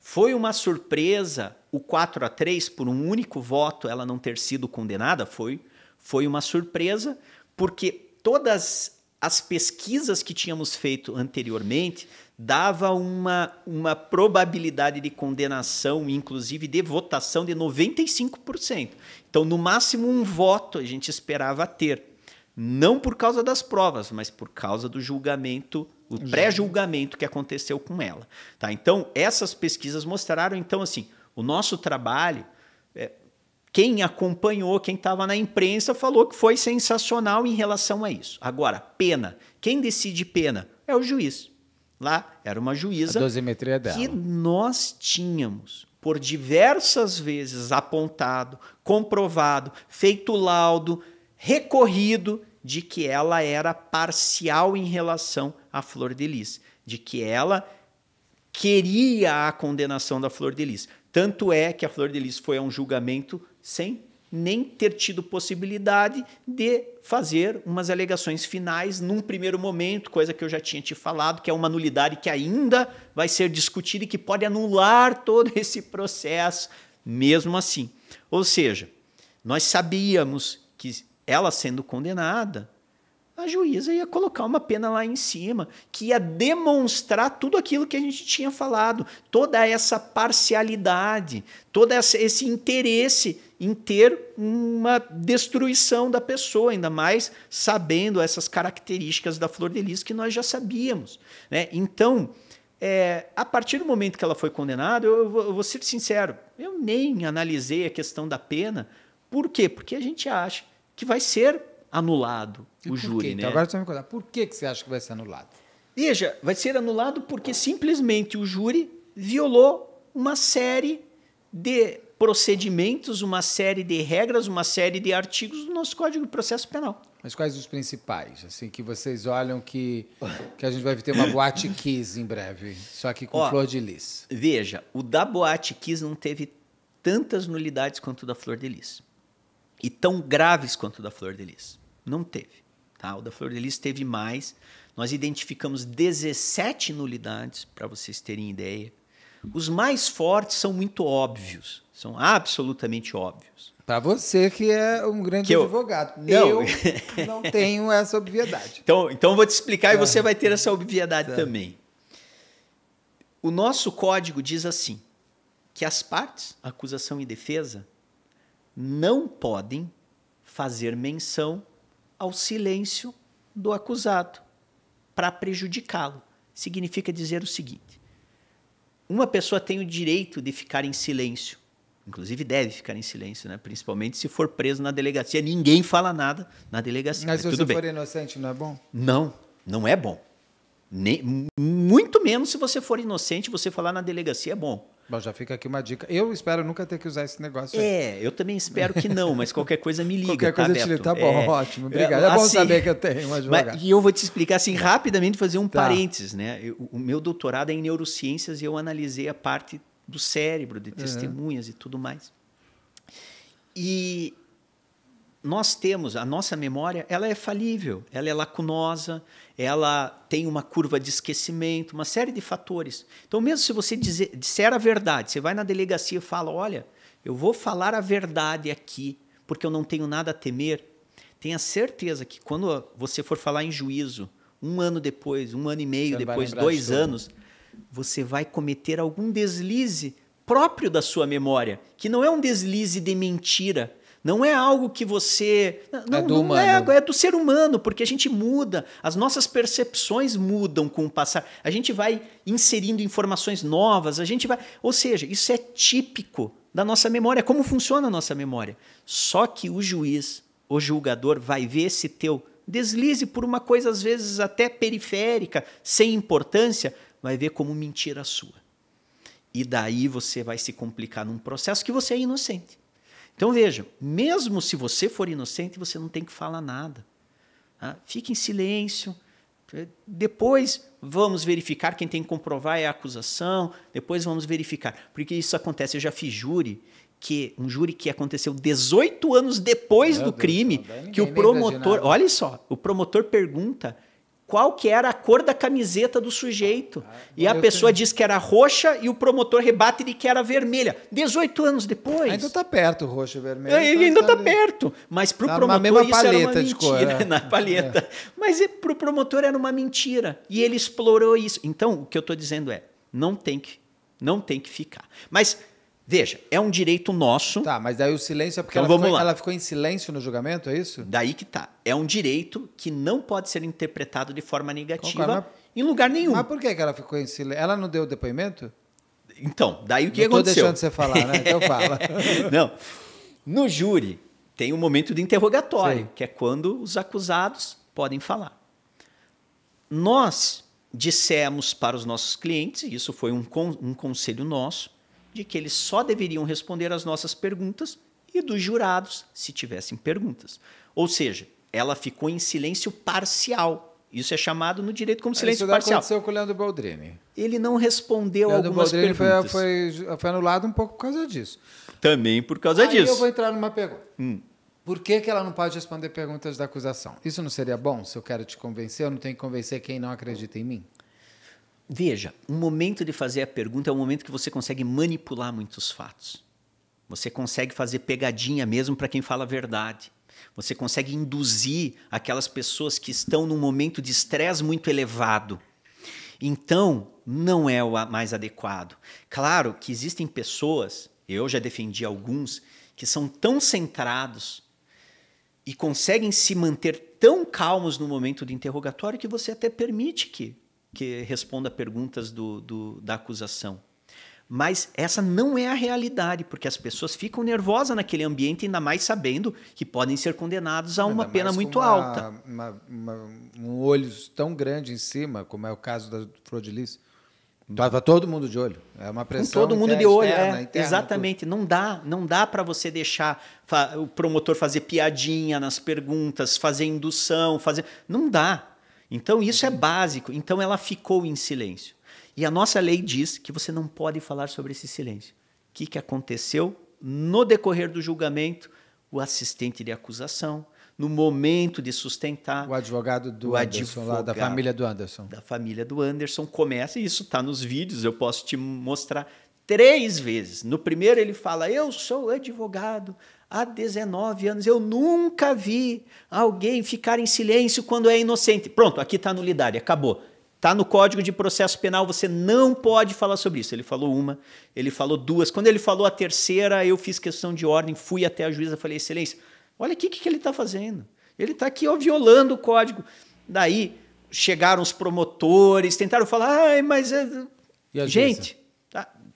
Foi uma surpresa o 4 a 3 por um único voto ela não ter sido condenada, foi foi uma surpresa, porque todas as pesquisas que tínhamos feito anteriormente dava uma, uma probabilidade de condenação, inclusive de votação, de 95%. Então, no máximo, um voto a gente esperava ter. Não por causa das provas, mas por causa do julgamento, o pré-julgamento que aconteceu com ela. Tá? Então, essas pesquisas mostraram, então, assim, o nosso trabalho. É, quem acompanhou, quem estava na imprensa, falou que foi sensacional em relação a isso. Agora, pena. Quem decide pena? É o juiz lá era uma juíza. A dosimetria dela. Que nós tínhamos por diversas vezes apontado, comprovado, feito laudo, recorrido de que ela era parcial em relação à Flor de Lis, de que ela queria a condenação da Flor de Lis. Tanto é que a Flor de Lis foi a um julgamento sem nem ter tido possibilidade de fazer umas alegações finais num primeiro momento, coisa que eu já tinha te falado, que é uma nulidade que ainda vai ser discutida e que pode anular todo esse processo, mesmo assim. Ou seja, nós sabíamos que ela sendo condenada, a juíza ia colocar uma pena lá em cima, que ia demonstrar tudo aquilo que a gente tinha falado, toda essa parcialidade, todo esse interesse em ter uma destruição da pessoa, ainda mais sabendo essas características da flor de lis que nós já sabíamos. Né? Então, é, a partir do momento que ela foi condenada, eu, eu, vou, eu, vou, ser sincero, eu nem analisei a questão da pena. Por quê? Porque a gente acha que vai ser anulado e o júri. Quê? Então, né? Então, agora você vai me contar, por que, que você acha que vai ser anulado? Veja, vai ser anulado porque simplesmente o júri violou uma série de procedimentos, uma série de regras, uma série de artigos do nosso Código de Processo Penal. Mas quais os principais, assim, que vocês olham que, que a gente vai ter uma boate Kiss em breve, só que com Ó, flor de lis? Veja, o da boate Kiss não teve tantas nulidades quanto o da flor de lis. E tão graves quanto o da flor de lis. Não teve. Tá? O da flor de lis teve mais. Nós identificamos 17 nulidades, para vocês terem ideia. Os mais fortes são muito óbvios são absolutamente óbvios. Para você que é um grande eu, advogado. Não. Eu não tenho essa obviedade. Então, então eu vou te explicar e tá. você vai ter essa obviedade tá. também. O nosso código diz assim: que as partes, acusação e defesa, não podem fazer menção ao silêncio do acusado para prejudicá-lo. Significa dizer o seguinte: uma pessoa tem o direito de ficar em silêncio Inclusive deve ficar em silêncio, né? Principalmente se for preso na delegacia. Ninguém fala nada na delegacia. Mas, mas né? se você bem. for inocente, não é bom? Não, não é bom. Nem, muito menos se você for inocente, você falar na delegacia é bom. Bom, já fica aqui uma dica. Eu espero nunca ter que usar esse negócio. É, aí. eu também espero que não, mas qualquer coisa me liga. Qualquer tá, coisa Beto? te liga, tá bom, é, ótimo, obrigado. É, assim, é bom assim, saber que eu tenho uma advogada. Mas, e eu vou te explicar assim rapidamente, fazer um tá. parênteses, né? Eu, o meu doutorado é em neurociências e eu analisei a parte do cérebro, de é. testemunhas uhum. e tudo mais. E nós temos, a nossa memória, ela é falível, ela é lacunosa, ela tem uma curva de esquecimento, uma série de fatores. Então, mesmo se você dizer, disser a verdade, você vai na delegacia e fala: olha, eu vou falar a verdade aqui, porque eu não tenho nada a temer. Tenha certeza que quando você for falar em juízo, um ano depois, um ano e meio você depois, dois anos, você vai cometer algum deslize próprio da sua memória, que não é um deslize de mentira, não é algo que você. Não, é do não é, é, do ser humano, porque a gente muda, as nossas percepções mudam com o passar. A gente vai inserindo informações novas, a gente vai. Ou seja, isso é típico da nossa memória, como funciona a nossa memória. Só que o juiz, o julgador, vai ver esse teu deslize por uma coisa, às vezes até periférica, sem importância, vai ver como mentira sua. E daí você vai se complicar num processo que você é inocente. Então veja, mesmo se você for inocente, você não tem que falar nada. Tá? Fique em silêncio. Depois vamos verificar, quem tem que comprovar é a acusação, depois vamos verificar. Porque isso acontece, eu já fiz júri, que um júri que aconteceu 18 anos depois Meu do Deus crime, Deus, que o promotor, olha só, o promotor pergunta qual que era a cor da camiseta do sujeito. Ah, e a pessoa tenho... diz que era roxa e o promotor rebate de que era vermelha. 18 anos depois. Ainda está perto, roxa e vermelha. É, ainda está tá perto. É, tá tá Mas para tá o promotor mesma isso paleta era uma mentira. Cor, é. Na paleta. É. Mas é, para o promotor era uma mentira. E ele explorou isso. Então, o que eu estou dizendo é, não tem que, não tem que ficar. Mas Veja, é um direito nosso. Tá, mas daí o silêncio é porque então, ela, ficou, ela, ficou, em silêncio no julgamento, é isso? Daí que tá. É um direito que não pode ser interpretado de forma negativa Concordo, em lugar nenhum. Mas por que ela ficou em silêncio? Ela não deu depoimento? Então, daí o que não aconteceu? Não deixando você falar, né? Então fala. não. No júri, tem um momento de interrogatório, Sim. que é quando os acusados podem falar. Nós dissemos para os nossos clientes, e isso foi um, con um conselho nosso, de que eles só deveriam responder às nossas perguntas e dos jurados, se tivessem perguntas. Ou seja, ela ficou em silêncio parcial. Isso é chamado no direito como é, silêncio Isso parcial. Isso aconteceu com o Leandro Baldrini. Ele não respondeu Leandro algumas Baldrini perguntas. Foi, foi, foi, anulado um pouco por causa disso. Também por causa Aí disso. eu vou entrar numa pergunta. Hum. Por que, que ela não pode responder perguntas da acusação? Isso não seria bom? Se eu quero te convencer, eu não tenho que convencer quem não acredita em mim? Veja, o momento de fazer a pergunta é o momento que você consegue manipular muitos fatos. Você consegue fazer pegadinha mesmo para quem fala a verdade. Você consegue induzir aquelas pessoas que estão num momento de estresse muito elevado. Então, não é o mais adequado. Claro que existem pessoas, eu já defendi alguns, que são tão centrados e conseguem se manter tão calmos no momento do interrogatório que você até permite que que responda perguntas do, do, da acusação. Mas essa não é a realidade, porque as pessoas ficam nervosas naquele ambiente, ainda mais sabendo que podem ser condenados a uma ainda pena muito uma, alta. Uma, uma, um olho tão grande em cima, como é o caso da Frodilis. Estava todo mundo de olho. É uma pressão. Com todo mundo de olho, é. externa, é. Interna, exatamente. Tudo. Não dá, não dá para você deixar o promotor fazer piadinha nas perguntas, fazer indução, fazer. Não dá. Então isso é básico. Então ela ficou em silêncio. E a nossa lei diz que você não pode falar sobre esse silêncio. O que, que aconteceu no decorrer do julgamento? O assistente de acusação, no momento de sustentar. O advogado do o Anderson, advogado, da família do Anderson. Da família do Anderson começa, e isso está nos vídeos, eu posso te mostrar três vezes. No primeiro ele fala, eu sou advogado Há 19 anos eu nunca vi alguém ficar em silêncio quando é inocente. Pronto, aqui está a nulidade, acabou. Está no Código de Processo Penal, você não pode falar sobre isso. Ele falou uma, ele falou duas. Quando ele falou a terceira, eu fiz questão de ordem, fui até a juíza, falei, excelência, olha aqui o que, que ele está fazendo. Ele está aqui ó, violando o código. Daí chegaram os promotores, tentaram falar, ai, mas... É... Gente,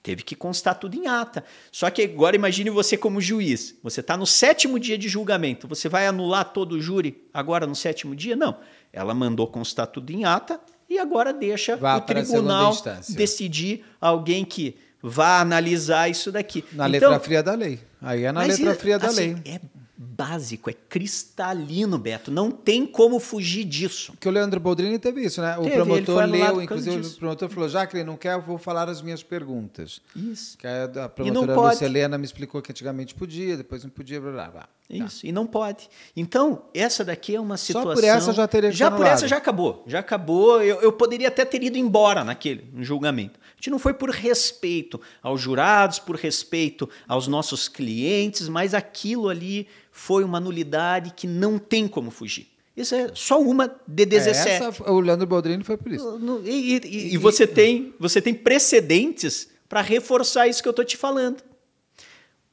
teve que constar tudo em ata. Só que agora imagine você como juiz. Você está no sétimo dia de julgamento. Você vai anular todo o júri agora no sétimo dia? Não. Ela mandou constar tudo em ata e agora deixa Vá o tribunal decidir alguém que vá analisar isso daqui. Na então, letra fria da lei. Aí é na letra fria da assim, lei. É básico, é cristalino, Beto. Não tem como fugir disso. Que o Leandro Boldrini teve isso, né? O teve, promotor leu, inclusive o promotor falou: ele não quer, eu vou falar as minhas perguntas. Isso. Que a promotora Lúcia Helena me explicou que antigamente podia, depois não podia, blá, blá, blá. Tá. Isso, tá. e não pode. Então, essa daqui é uma situação. Só por essa já teria Já por essa já acabou. Já acabou. Eu, eu poderia até ter ido embora naquele julgamento. A gente não foi por respeito aos jurados, por respeito aos nossos clientes, mas aquilo ali foi uma nulidade que não tem como fugir. Isso é só uma de 17. É, essa, o Leandro Baldrini foi por isso. E, e, e, e você, tem, você tem precedentes para reforçar isso que eu estou te falando.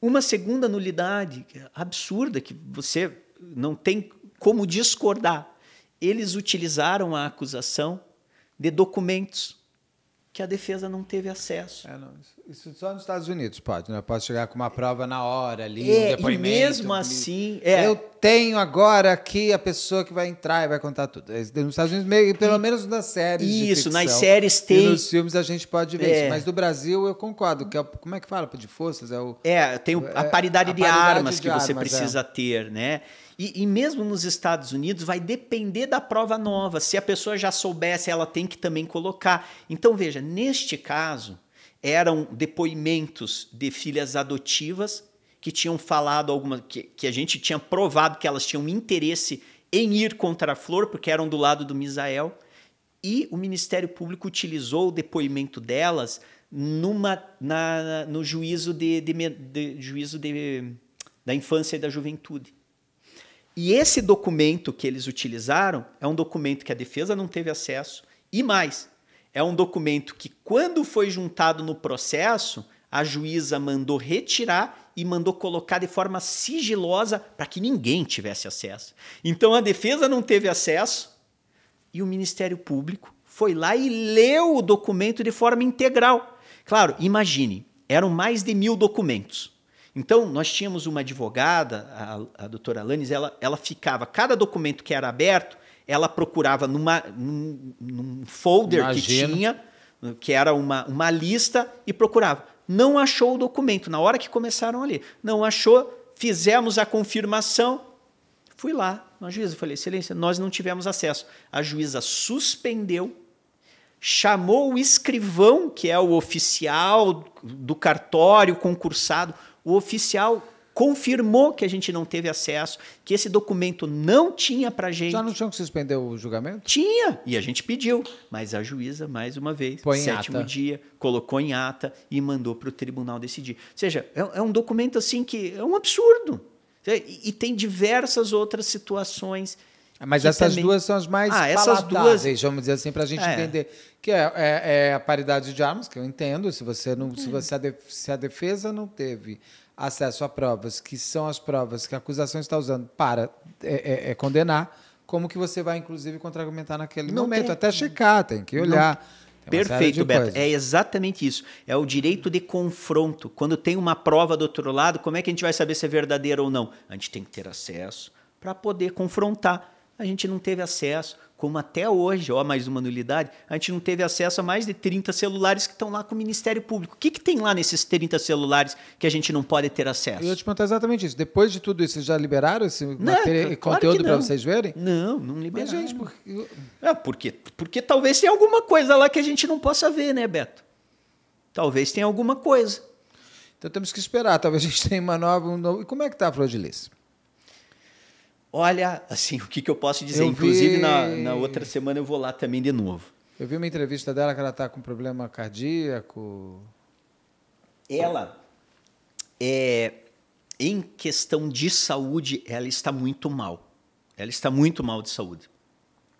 Uma segunda nulidade é absurda que você não tem como discordar. Eles utilizaram a acusação de documentos que a defesa não teve acesso. É, não. Isso só nos Estados Unidos pode, né? Pode chegar com uma prova na hora ali, é, um depoimento. E mesmo assim, é. eu tenho agora aqui a pessoa que vai entrar e vai contar tudo. É, nos Estados Unidos, meio, pelo e, menos nas séries. Isso, ficção, nas séries tem. E nos filmes a gente pode ver é. isso. Mas no Brasil eu concordo. Que é, como é que fala? De forças? É, o, é tem o, a é, paridade, de, a paridade armas de armas que você é. precisa ter, né? E, e, mesmo nos Estados Unidos vai depender da prova nova. Se a pessoa já soubesse, ela tem que também colocar. Então veja, neste caso eram depoimentos de filhas adotivas que tinham falado alguma que, que a gente tinha provado que elas tinham interesse em ir contra a flor porque eram do lado do Misael e o Ministério Público utilizou o depoimento delas numa, na, no juízo de, de, de juízo de, da infância e da juventude. E esse documento que eles utilizaram é um documento que a defesa não teve acesso e mais, é um documento que quando foi juntado no processo, a juíza mandou retirar e mandou colocar de forma sigilosa para que ninguém tivesse acesso. Então a defesa não teve acesso e o Ministério Público foi lá e leu o documento de forma integral. Claro, imagine, eram mais de mil documentos. Então, nós tínhamos uma advogada, a, a doutora Alanis, ela, ela ficava, cada documento que era aberto, ela procurava numa, num, num folder Imagino. que tinha, que era uma, uma lista, e procurava. Não achou o documento, na hora que começaram ali. Não achou, fizemos a confirmação, fui lá na juíza, falei, excelência, nós não tivemos acesso. A juíza suspendeu chamou o escrivão, que é o oficial do cartório concursado, o oficial confirmou que a gente não teve acesso, que esse documento não tinha para gente. Já não tinham que suspender o julgamento? Tinha, e a gente pediu, mas a juíza, mais uma vez, Põe sétimo ata. dia, colocou em ata e mandou para o tribunal decidir. Ou seja, é, é, um documento assim que é um absurdo. E, e tem diversas outras situações mas que essas também... duas são as mais ah, essas duas vamos dizer assim, para a gente é. entender. Que é, é, é, a paridade de armas, que eu entendo, se você não, se você a, se a defesa não teve acesso a provas, que são as provas que a acusação está usando para é, é, é condenar, como que você vai, inclusive, contra-argumentar naquele não momento? Tem... Até checar, tem que olhar. Não... Perfeito, Beto. É exatamente isso. É o direito de confronto. Quando tem uma prova do outro lado, como é que a gente vai saber se é verdadeira ou não? A gente tem que ter acesso para poder confrontar a gente não teve acesso, como até hoje, ó, mais uma nulidade, a gente não teve acesso a mais de 30 celulares que estão lá com o Ministério Público. O que, que tem lá nesses 30 celulares que a gente não pode ter acesso? Eu ia te perguntar exatamente isso. Depois de tudo isso, vocês já liberaram esse não, material, claro conteúdo para vocês verem? Não, não liberaram. Mas, gente, porque... É, porque, porque talvez tenha alguma coisa lá que a gente não possa ver, né, Beto? Talvez tenha alguma coisa. Então temos que esperar. Talvez a gente tenha uma nova... Um novo... E como é que está a flor de Lice? Olha, assim, o que, que eu posso dizer? Eu Inclusive, vi... na, na, outra semana eu vou lá também de novo. Eu vi uma entrevista dela que ela está com problema cardíaco. Ela, é, em questão de saúde, ela está muito mal. Ela está muito mal de saúde.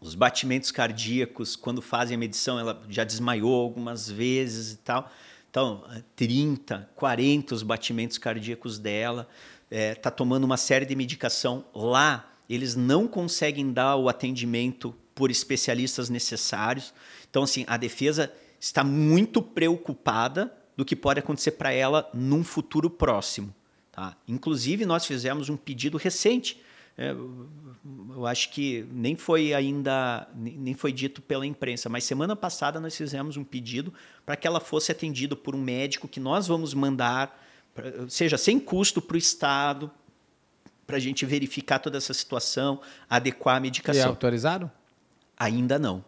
Os batimentos cardíacos, quando fazem a medição, ela já desmaiou algumas vezes e tal. Então, 30, 40 os batimentos cardíacos dela está é, tá tomando uma série de medicação lá, eles não conseguem dar o atendimento por especialistas necessários. Então, assim, a defesa está muito preocupada do que pode acontecer para ela num futuro próximo. Tá? Inclusive, nós fizemos um pedido recente. É, eu acho que nem foi ainda nem foi dito pela imprensa, mas semana passada nós fizemos um pedido para que ela fosse atendida por um médico que nós vamos mandar seja sem custo para o Estado, para a gente verificar toda essa situação, adequar a medicação. E é autorizado? Ainda não.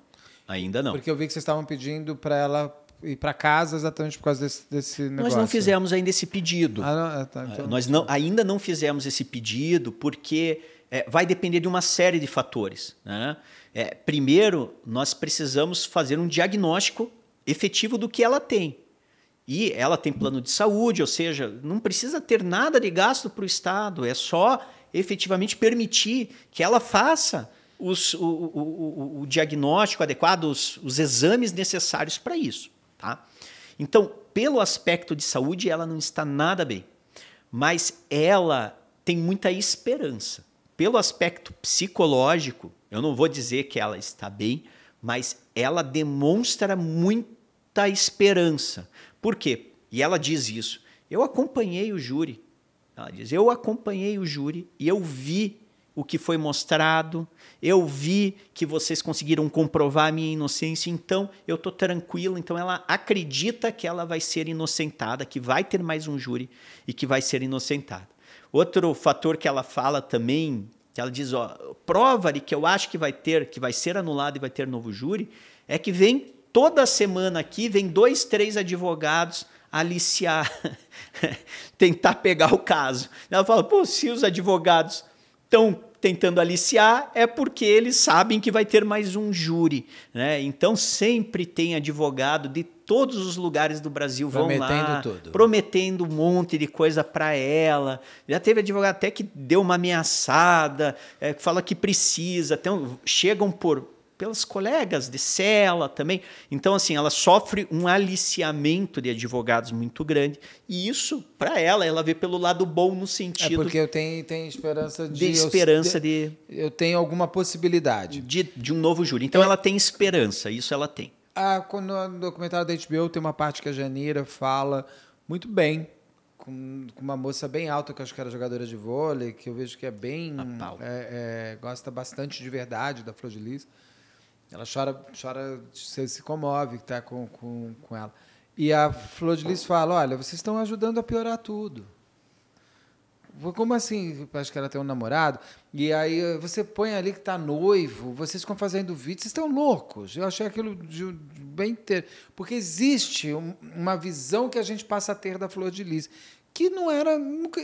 Ainda não. Porque eu vi que vocês estavam pedindo para ela ir para casa exatamente por causa desse, desse negócio. Nós não fizemos ainda esse pedido. Ah, não, ah, tá, então... Nós não, ainda não fizemos esse pedido porque é, vai depender de uma série de fatores. Né? É, primeiro, nós precisamos fazer um diagnóstico efetivo do que ela tem. E ela tem plano de saúde, ou seja, não precisa ter nada de gasto para o Estado, é só efetivamente permitir que ela faça os, o, o, o, diagnóstico adequado, os, os exames necessários para isso. Tá? Então, pelo aspecto de saúde, ela não está nada bem, mas ela tem muita esperança. Pelo aspecto psicológico, eu não vou dizer que ela está bem, mas ela demonstra muita esperança, por quê? E ela diz isso. Eu acompanhei o júri. Ela diz: Eu acompanhei o júri e eu vi o que foi mostrado, eu vi que vocês conseguiram comprovar a minha inocência, então eu estou tranquila. Então ela acredita que ela vai ser inocentada, que vai ter mais um júri e que vai ser inocentada. Outro fator que ela fala também, que ela diz, ó, prova que eu acho que vai ter, que vai ser anulado e vai ter novo júri, é que vem toda semana aqui vem dois, três advogados aliciar, tentar pegar o caso. Ela fala, pô, se os advogados estão tentando aliciar, é porque eles sabem que vai ter mais um júri. Né? Então sempre tem advogado de todos os lugares do Brasil vão lá, tudo. prometendo um monte de coisa para ela. Já teve advogado até que deu uma ameaçada, é, fala que precisa, então, chegam por pelas colegas de cela também. Então, assim, ela sofre um aliciamento de advogados muito grande. E isso, para ela, ela vê pelo lado bom no é sentido. É porque eu tenho, tenho esperança de. de esperança eu, de, de, Eu tenho alguma possibilidade. De, de um novo júri. Então, é. ela tem esperança, isso ela tem. Ah, quando no documentário da HBO tem uma parte que a Janeira fala muito bem com, uma moça bem alta, que acho que era jogadora de vôlei, que eu vejo que é bem. É, é, gosta bastante de verdade da Flor de Lis. Ela chora, chora, se, se comove que está com, com, com ela. E a Flor de Lis fala: Olha, vocês estão ajudando a piorar tudo. Como assim? Acho que ela tem um namorado. E aí você põe ali que está noivo, vocês estão fazendo vídeo, vocês estão loucos. Eu achei aquilo de, de bem ter. Porque existe um, uma visão que a gente passa a ter da Flor de Lis, que não era. Nunca,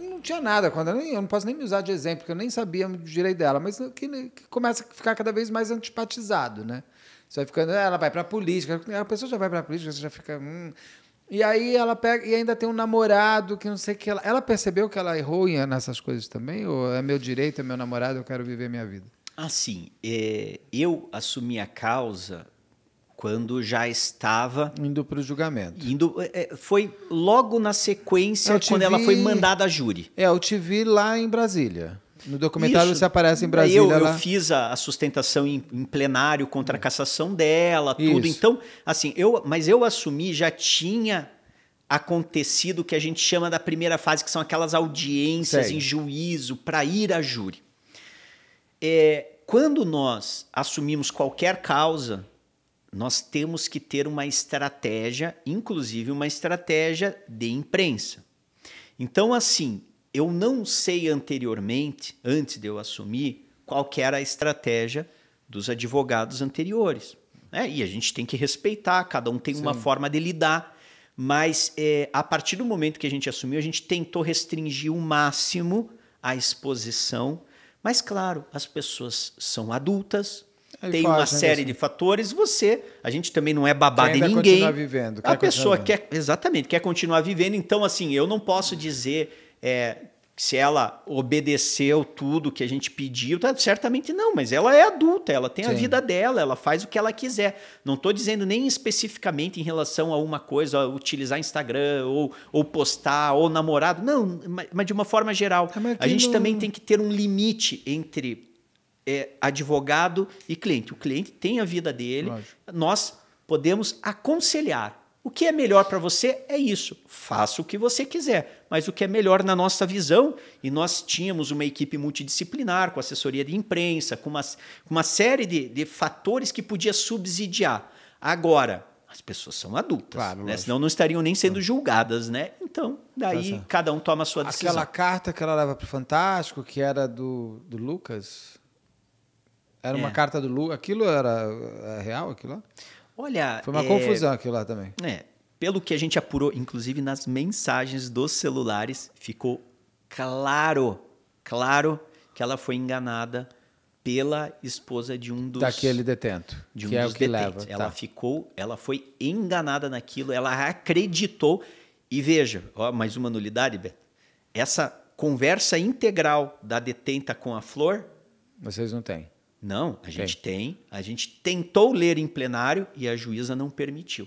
não tinha nada quando eu, eu não posso nem me usar de exemplo, porque eu nem sabia direito dela, mas que, que começa a ficar cada vez mais antipatizado, né? Você vai ficando, ah, ela vai para a política, a pessoa já vai para a política, você já fica. Hum. E aí ela pega e ainda tem um namorado que não sei o que ela. Ela percebeu que ela errou nessas coisas também? Ou é meu direito, é meu namorado, eu quero viver minha vida? Assim, é, eu assumi a causa quando já estava indo para o julgamento. Indo, é, é, foi logo na sequência quando vi, ela foi mandada a júri. É, eu te vi lá em Brasília. No documentário Isso. você aparece em Brasília. Eu, eu fiz a, a sustentação em, em, plenário contra a é. cassação dela, tudo. Isso. Então, assim, eu, mas eu assumi já tinha acontecido o que a gente chama da primeira fase, que são aquelas audiências Sei. em juízo para ir a júri. É, quando nós assumimos qualquer causa nós temos que ter uma estratégia, inclusive uma estratégia de imprensa. Então, assim, eu não sei anteriormente, antes de eu assumir, qual que era a estratégia dos advogados anteriores. Né? E a gente tem que respeitar, cada um tem Sim. uma forma de lidar. Mas é, a partir do momento que a gente assumiu, a gente tentou restringir o máximo a exposição. Mas, claro, as pessoas são adultas, ele é tem faz, uma série assim. de fatores, você, a gente também não é babado em ninguém. Continuar vivendo, a pessoa quer, exatamente, quer continuar vivendo, então assim, eu não posso dizer é, se ela obedeceu tudo que a gente pediu, tá? certamente não, mas ela é adulta, ela tem Sim. a vida dela, ela faz o que ela quiser. Não estou dizendo nem especificamente em relação a uma coisa, a utilizar Instagram, ou, ou postar, ou namorado, não, mas de uma forma geral. É, a gente não... também tem que ter um limite entre é, advogado e cliente. O cliente tem a vida dele. Lógico. Nós podemos aconselhar. O que é melhor para você é isso. Faça o que você quiser. Mas o que é melhor na nossa visão, e nós tínhamos uma equipe multidisciplinar, com assessoria de imprensa, com uma, uma série de, de fatores que podia subsidiar. Agora, as pessoas são adultas, claro, né? senão não estariam nem sendo julgadas, né? Então, daí Nossa. Tá cada um toma a sua decisão. Aquela carta que ela leva para o Fantástico, que era do, do Lucas, é. Era é. uma carta do Lula. Aquilo era real, aquilo lá? Olha. Foi uma é... confusão aquilo lá também. É. Pelo que a gente apurou, inclusive nas mensagens dos celulares, ficou claro, claro que ela foi enganada pela esposa de um dos daquele detento, de um que é dos é o que Leva, tá. ela tá. ficou, ela foi enganada naquilo, ela acreditou e veja, ó, mais uma nulidade, Beto. Essa conversa integral da detenta com a Flor, vocês não têm. Não, a gente tem. tem. A gente tentou ler em plenário e a juíza não permitiu.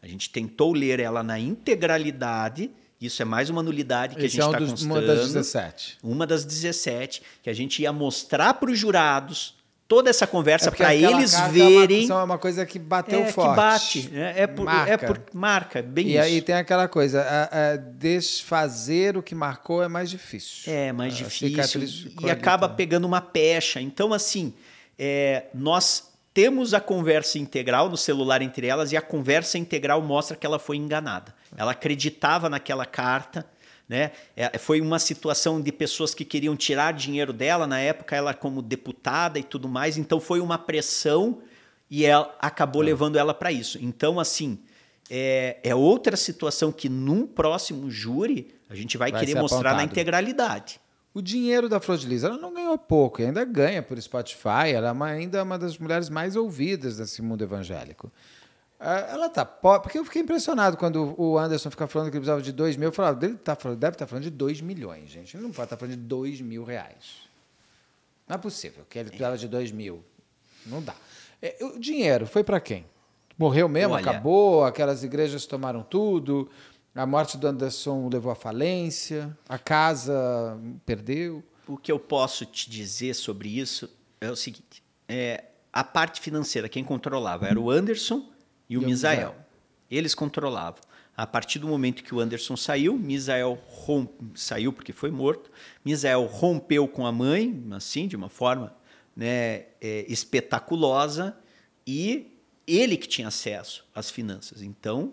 A gente tentou ler ela na integralidade. Isso é mais uma nulidade que Esse a gente está é um tá dos, Uma das 17. Uma das 17, que a gente ia mostrar para os jurados toda essa conversa é para eles verem. É uma, é uma coisa que bateu é, forte. Que bate. É, é, por, é marca. é por marca, bem e isso. E aí tem aquela coisa: a, é, a desfazer o que marcou é mais difícil. É mais difícil. e acaba pegando uma pecha. Então, assim, é, nós temos a conversa integral no celular entre elas e a conversa integral mostra que ela foi enganada. Ela acreditava naquela carta, né? É, foi uma situação de pessoas que queriam tirar dinheiro dela na época, ela como deputada e tudo mais, então foi uma pressão e ela acabou é. levando ela para isso. Então, assim, é, é, outra situação que num próximo júri a gente vai, vai querer mostrar apontado. na integralidade o dinheiro da Flor de Lis. Ela não ganhou pouco, e ainda ganha por Spotify, ela é uma, ainda é uma das mulheres mais ouvidas nesse mundo evangélico. Ah, ela tá pobre, porque eu fiquei impressionado quando o Anderson fica falando que ele precisava de 2 mil. Eu falava, ele tá falando, deve estar tá falando de 2 milhões, gente. Ele não pode estar tá falando de 2 mil reais. Não é possível que ele precisava de 2 mil. Não dá. É, o dinheiro foi para quem? Morreu mesmo? Olha, acabou? Aquelas igrejas tomaram tudo? A morte do Anderson levou à falência, a casa perdeu. O que eu posso te dizer sobre isso é o seguinte: é, a parte financeira, quem controlava era o Anderson e o, Misael. Eles controlavam. A partir do momento que o Anderson saiu, Misael romp... saiu porque foi morto. Misael rompeu com a mãe, assim, de uma forma né, é, espetaculosa, e ele que tinha acesso às finanças. Então,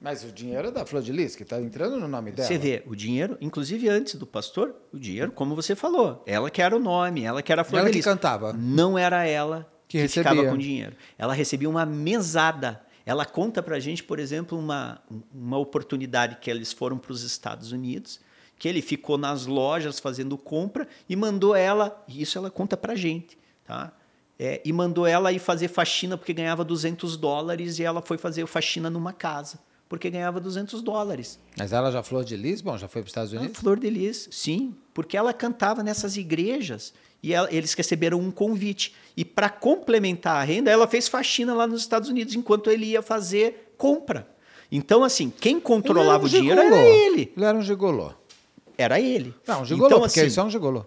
mas o dinheiro é da Flor de Lis, que está entrando no nome dela. Você vê, o dinheiro, inclusive antes do pastor, o dinheiro, como você falou, ela que era o nome, ela que era a Flor ela de Lis. Ela que cantava. Não era ela que, que ficava com dinheiro. Ela recebia uma mesada. Ela conta para a gente, por exemplo, uma, uma oportunidade que eles foram para os Estados Unidos, que ele ficou nas lojas fazendo compra e mandou ela, e isso ela conta para a gente, tá? É, e mandou ela ir fazer faxina porque ganhava 200 dólares e ela foi fazer faxina numa casa porque ganhava 200 dólares. Mas ela já Flor de Lis, bom, já foi para os Estados ah, Unidos? Ah, Flor de Lis, sim, porque ela cantava nessas igrejas e ela, eles receberam um convite. E para complementar a renda, ela fez faxina lá nos Estados Unidos enquanto ele ia fazer compra. Então, assim, quem controlava um o dinheiro era ele. Ele era um gigolô. Era ele. Não, um então, gigolô, então, porque assim, isso é um gigolô.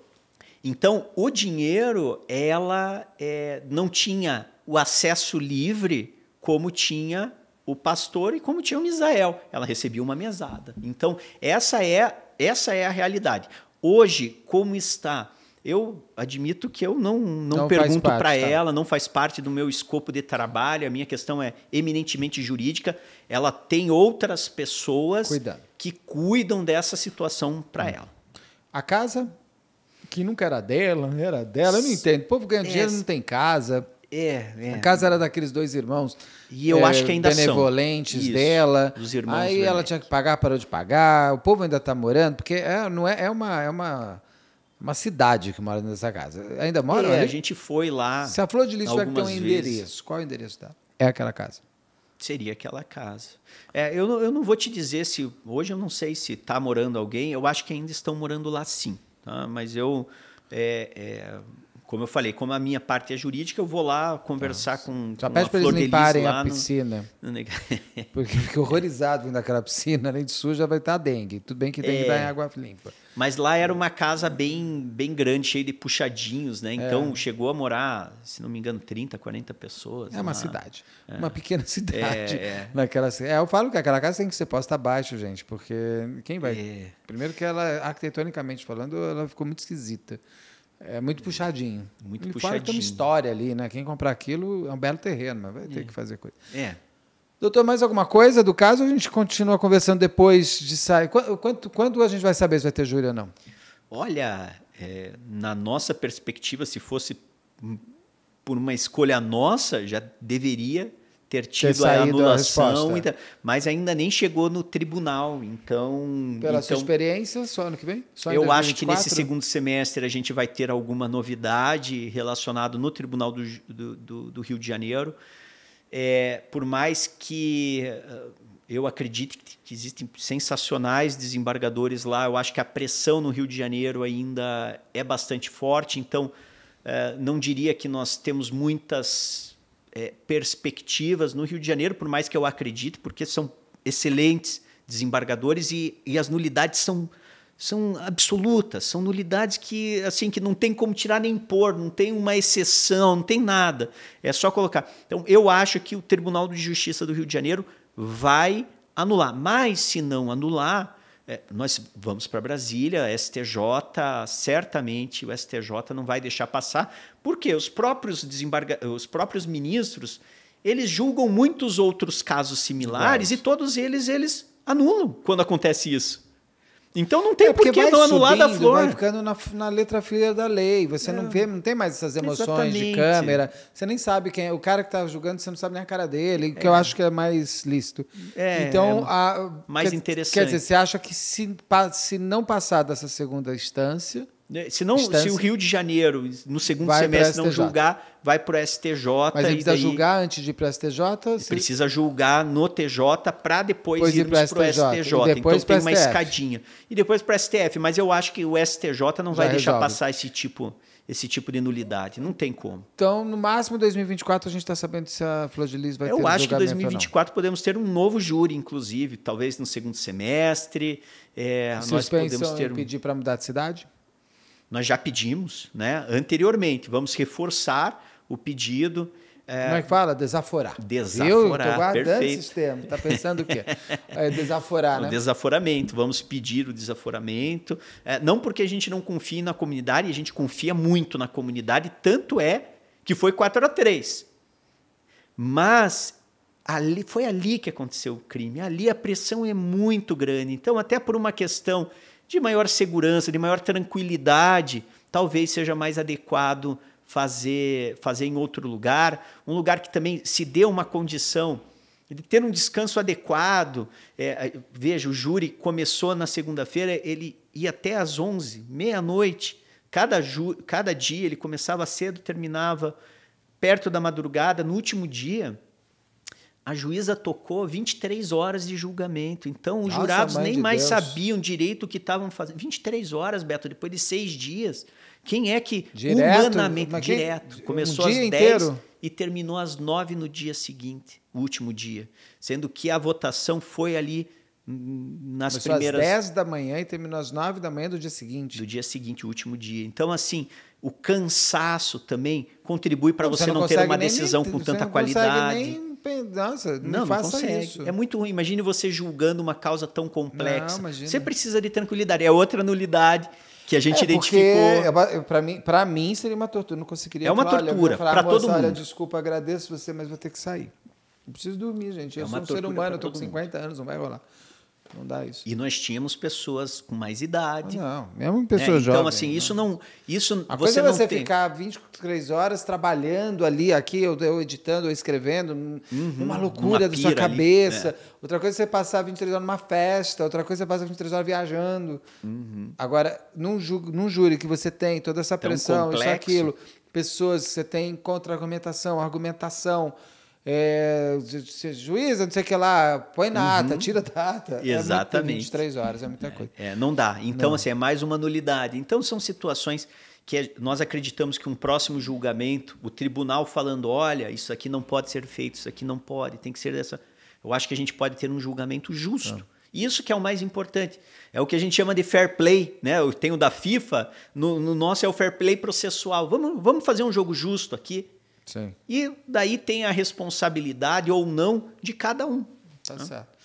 Então, o dinheiro, ela é, não tinha o acesso livre como tinha o pastor e como tinha o Misael. Ela recebia uma mesada. Então, essa é, essa é a realidade. Hoje, como está? Eu admito que eu não, não, não pergunto para tá? ela, não faz parte do meu escopo de trabalho, a minha questão é eminentemente jurídica. Ela tem outras pessoas Cuidado. que cuidam dessa situação para hum. ela. A casa, que nunca era dela, era dela, eu não entendo. O povo ganha dinheiro, não tem casa é, é. A casa era daqueles dois irmãos. E eu é, acho que ainda benevolentes são. dela. Dos irmãos. Aí ela tinha que pagar, parou de pagar. O povo ainda está morando, porque é, não é, é uma é uma uma cidade que mora nessa casa. Ainda mora? É, ali? a gente foi lá. Se a Flor de Lis tiver que ter um vezes. endereço, qual é o endereço dela? É aquela casa. Seria aquela casa. É, eu, não, eu não vou te dizer se. Hoje eu não sei se está morando alguém. Eu acho que ainda estão morando lá sim. Tá? Mas eu. É, é como eu falei, como a minha parte é jurídica, eu vou lá conversar Nossa. Tá. com, Só pede para eles limparem a piscina. No... Porque fico horrorizado vindo daquela piscina, além de suja, vai estar dengue. Tudo bem que dengue é... dá em água limpa. Mas lá era uma casa bem, bem grande, cheia de puxadinhos, né? É. Então é. chegou a morar, se não me engano, 30, 40 pessoas. É uma lá. cidade. É. Uma pequena cidade. É, é. naquela... é, eu falo que aquela casa tem que ser posta abaixo, gente, porque quem vai. É. Primeiro que ela, arquitetonicamente falando, ela ficou muito esquisita. É muito puxadinho. Muito Ele puxadinho. Fora tem uma história ali, né? Quem comprar aquilo é um belo terreno, mas vai é. ter que fazer coisa. É. Doutor, mais alguma coisa do caso? A gente continua conversando depois de sair. Quando, quando a gente vai saber se vai ter júri ou não? Olha, é, na nossa perspectiva, se fosse hum, por uma escolha nossa, já deveria ter tido ter a anulação, a mas ainda nem chegou no tribunal. Então, pela então, sua experiência, só ano que vem? Só eu acho que nesse segundo semestre a gente vai ter alguma novidade relacionado no Tribunal do, do, do Rio de Janeiro. É, por mais que eh, eu acredite que existem sensacionais desembargadores lá, eu acho que a pressão no Rio de Janeiro ainda é bastante forte. Então, é, não diria que nós temos muitas é, perspectivas no Rio de Janeiro, por mais que eu acredite, porque são excelentes desembargadores e, e as nulidades são, são absolutas, são nulidades que assim que não tem como tirar nem pôr, não tem uma exceção, não tem nada. É só colocar. Então eu acho que o Tribunal de Justiça do Rio de Janeiro vai anular, mas se não anular, é, nós vamos para Brasília, STJ, certamente o STJ não vai deixar passar, porque os próprios, desembarga os próprios ministros, eles julgam muitos outros casos similares e todos eles, eles anulam quando acontece isso. Então não tem é por que não anular subindo, da flor. Vai ficando na, na letra fria da lei. Você é. não vê, não tem mais essas emoções Exatamente. de câmera. Você nem sabe quem é. O cara que está julgando, você não sabe nem a cara dele, é. que eu é. acho que é mais lícito. É, é então, a, mais quer, interessante. Quer dizer, você acha que se, se não passar dessa segunda instância né? Se, não, se o Rio de Janeiro, no segundo vai semestre, não julgar, vai para o STJ. Mas ele precisa daí, julgar antes de ir para o STJ? Se... Precisa julgar no TJ para depois, depois irmos para o STJ. STJ. Então tem uma escadinha. E depois para o STF. Mas eu acho que o STJ não vai deixar resolve. passar esse tipo, esse tipo de nulidade. Não tem como. Então, no máximo 2024, a gente está sabendo se a Flor de Lis vai eu ter Eu acho que 2024 podemos ter um novo júri, inclusive. Talvez no segundo semestre. É, nós podemos ter um... pedir para mudar de cidade? Nós já pedimos né, anteriormente, vamos reforçar o pedido. É... Como é que fala? Desaforar. Desaforar. Eu tô guardando perfeito. esse sistema. Está pensando o quê? É desaforar, né? O desaforamento. Vamos pedir o desaforamento. É, não porque a gente não confie na comunidade, a gente confia muito na comunidade, tanto é que foi 4 a 3. Mas ali, foi ali que aconteceu o crime. Ali a pressão é muito grande. Então, até por uma questão de maior segurança, de maior tranquilidade, talvez seja mais adequado fazer, fazer em outro lugar, um lugar que também se dê uma condição de ter um descanso adequado. É, é veja, o júri começou na segunda-feira, ele ia até às 11, meia-noite. Cada, cada dia ele começava cedo, terminava perto da madrugada. No último dia, a juíza tocou 23 horas de julgamento. Então, os Nossa, jurados nem de mais Deus. sabiam direito o que estavam fazendo. 23 horas, Beto, depois de seis dias. Quem é que direto, humanamente. direto. Começou um às 10 inteiro. e terminou às 9 no dia seguinte, o último dia. Sendo que a votação foi ali hum, nas começou primeiras. às 10 da manhã e terminou às 9 da manhã do dia seguinte. Do dia seguinte, o último dia. Então, assim, o cansaço também contribui para você, você, não, não ter uma decisão nem, com tanta qualidade. Nossa, não, não faça consegue. isso. É muito ruim. Imagine você julgando uma causa tão complexa. Não, você precisa de tranquilidade. É outra nulidade que a gente é, identificou. É para mim, para mim seria uma tortura. Não conseguiria. É uma falar, tortura para todo mundo. desculpa, agradeço você, mas vou ter que sair. Eu preciso dormir, gente. É eu é sou um ser humano, eu tô com mundo. 50 anos, não vai rolar. Não dá isso. E nós tínhamos pessoas com mais idade. Não, mesmo pessoas né? Então, jovens. Então, assim, né? isso não. Isso A você coisa é você tem... ficar 23 horas trabalhando ali, aqui, ou editando, ou escrevendo, uhum, uma loucura da sua cabeça. Ali, né? Outra coisa é você passar 23 horas numa festa, outra coisa é você passar 23 horas viajando. Uhum. Agora, num, ju num júri que você tem toda essa Tão é pressão, complexo. isso, aquilo, pessoas, você tem contra-argumentação, argumentação. argumentação é, juíza, não sei o que lá, põe nata, uhum. tira data. É Exatamente. É 23 horas, é muita coisa. É, é não dá. Então, não. assim, é mais uma nulidade. Então, são situações que nós acreditamos que um próximo julgamento, o tribunal falando, olha, isso aqui não pode ser feito, isso aqui não pode, tem que ser dessa. Eu acho que a gente pode ter um julgamento justo. Ah. Isso que é o mais importante. É o que a gente chama de fair play, né? Eu tenho da FIFA, no, no nosso é o fair play processual. Vamos, vamos fazer um jogo justo aqui. Sim. E daí tem a responsabilidade ou não de cada um. Tá né? certo.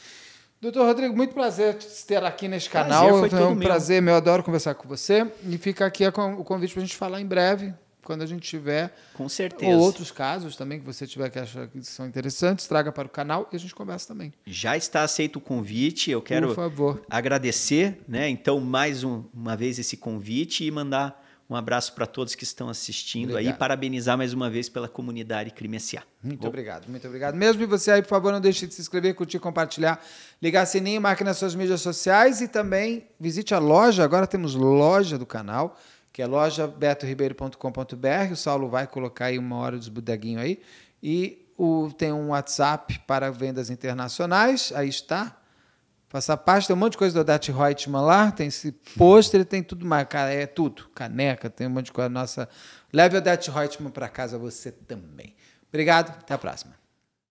Doutor Rodrigo, muito prazer te ter aqui neste canal. Prazer, foi então, um prazer, meu. Adoro conversar com você. E fica aqui o convite para a gente falar em breve, quando a gente tiver. Com certeza. Ou outros casos também que você tiver que achar que são interessantes, traga para o canal e a gente conversa também. Já está aceito o convite. Eu quero agradecer, né? Então, mais um, uma vez esse convite e mandar um abraço para todos que estão assistindo obrigado. aí. Parabenizar mais uma vez pela comunidade Crime S.A. Muito Bom. obrigado, muito obrigado. Mesmo e você aí, por favor, não deixe de se inscrever, curtir, compartilhar, ligar sininho, marque nas suas mídias sociais e também visite a loja. Agora temos loja do canal, que é loja O Saulo vai colocar aí uma hora dos bodeguinhos aí. E o, tem um WhatsApp para vendas internacionais, aí está, Faça parte, tem um monte de coisa do Dati Reutemann lá, tem esse pôster, tem tudo mais, cara, é tudo. Caneca, tem um monte de coisa nossa. Leve o Dati Reutemann para casa você também. Obrigado, até a próxima.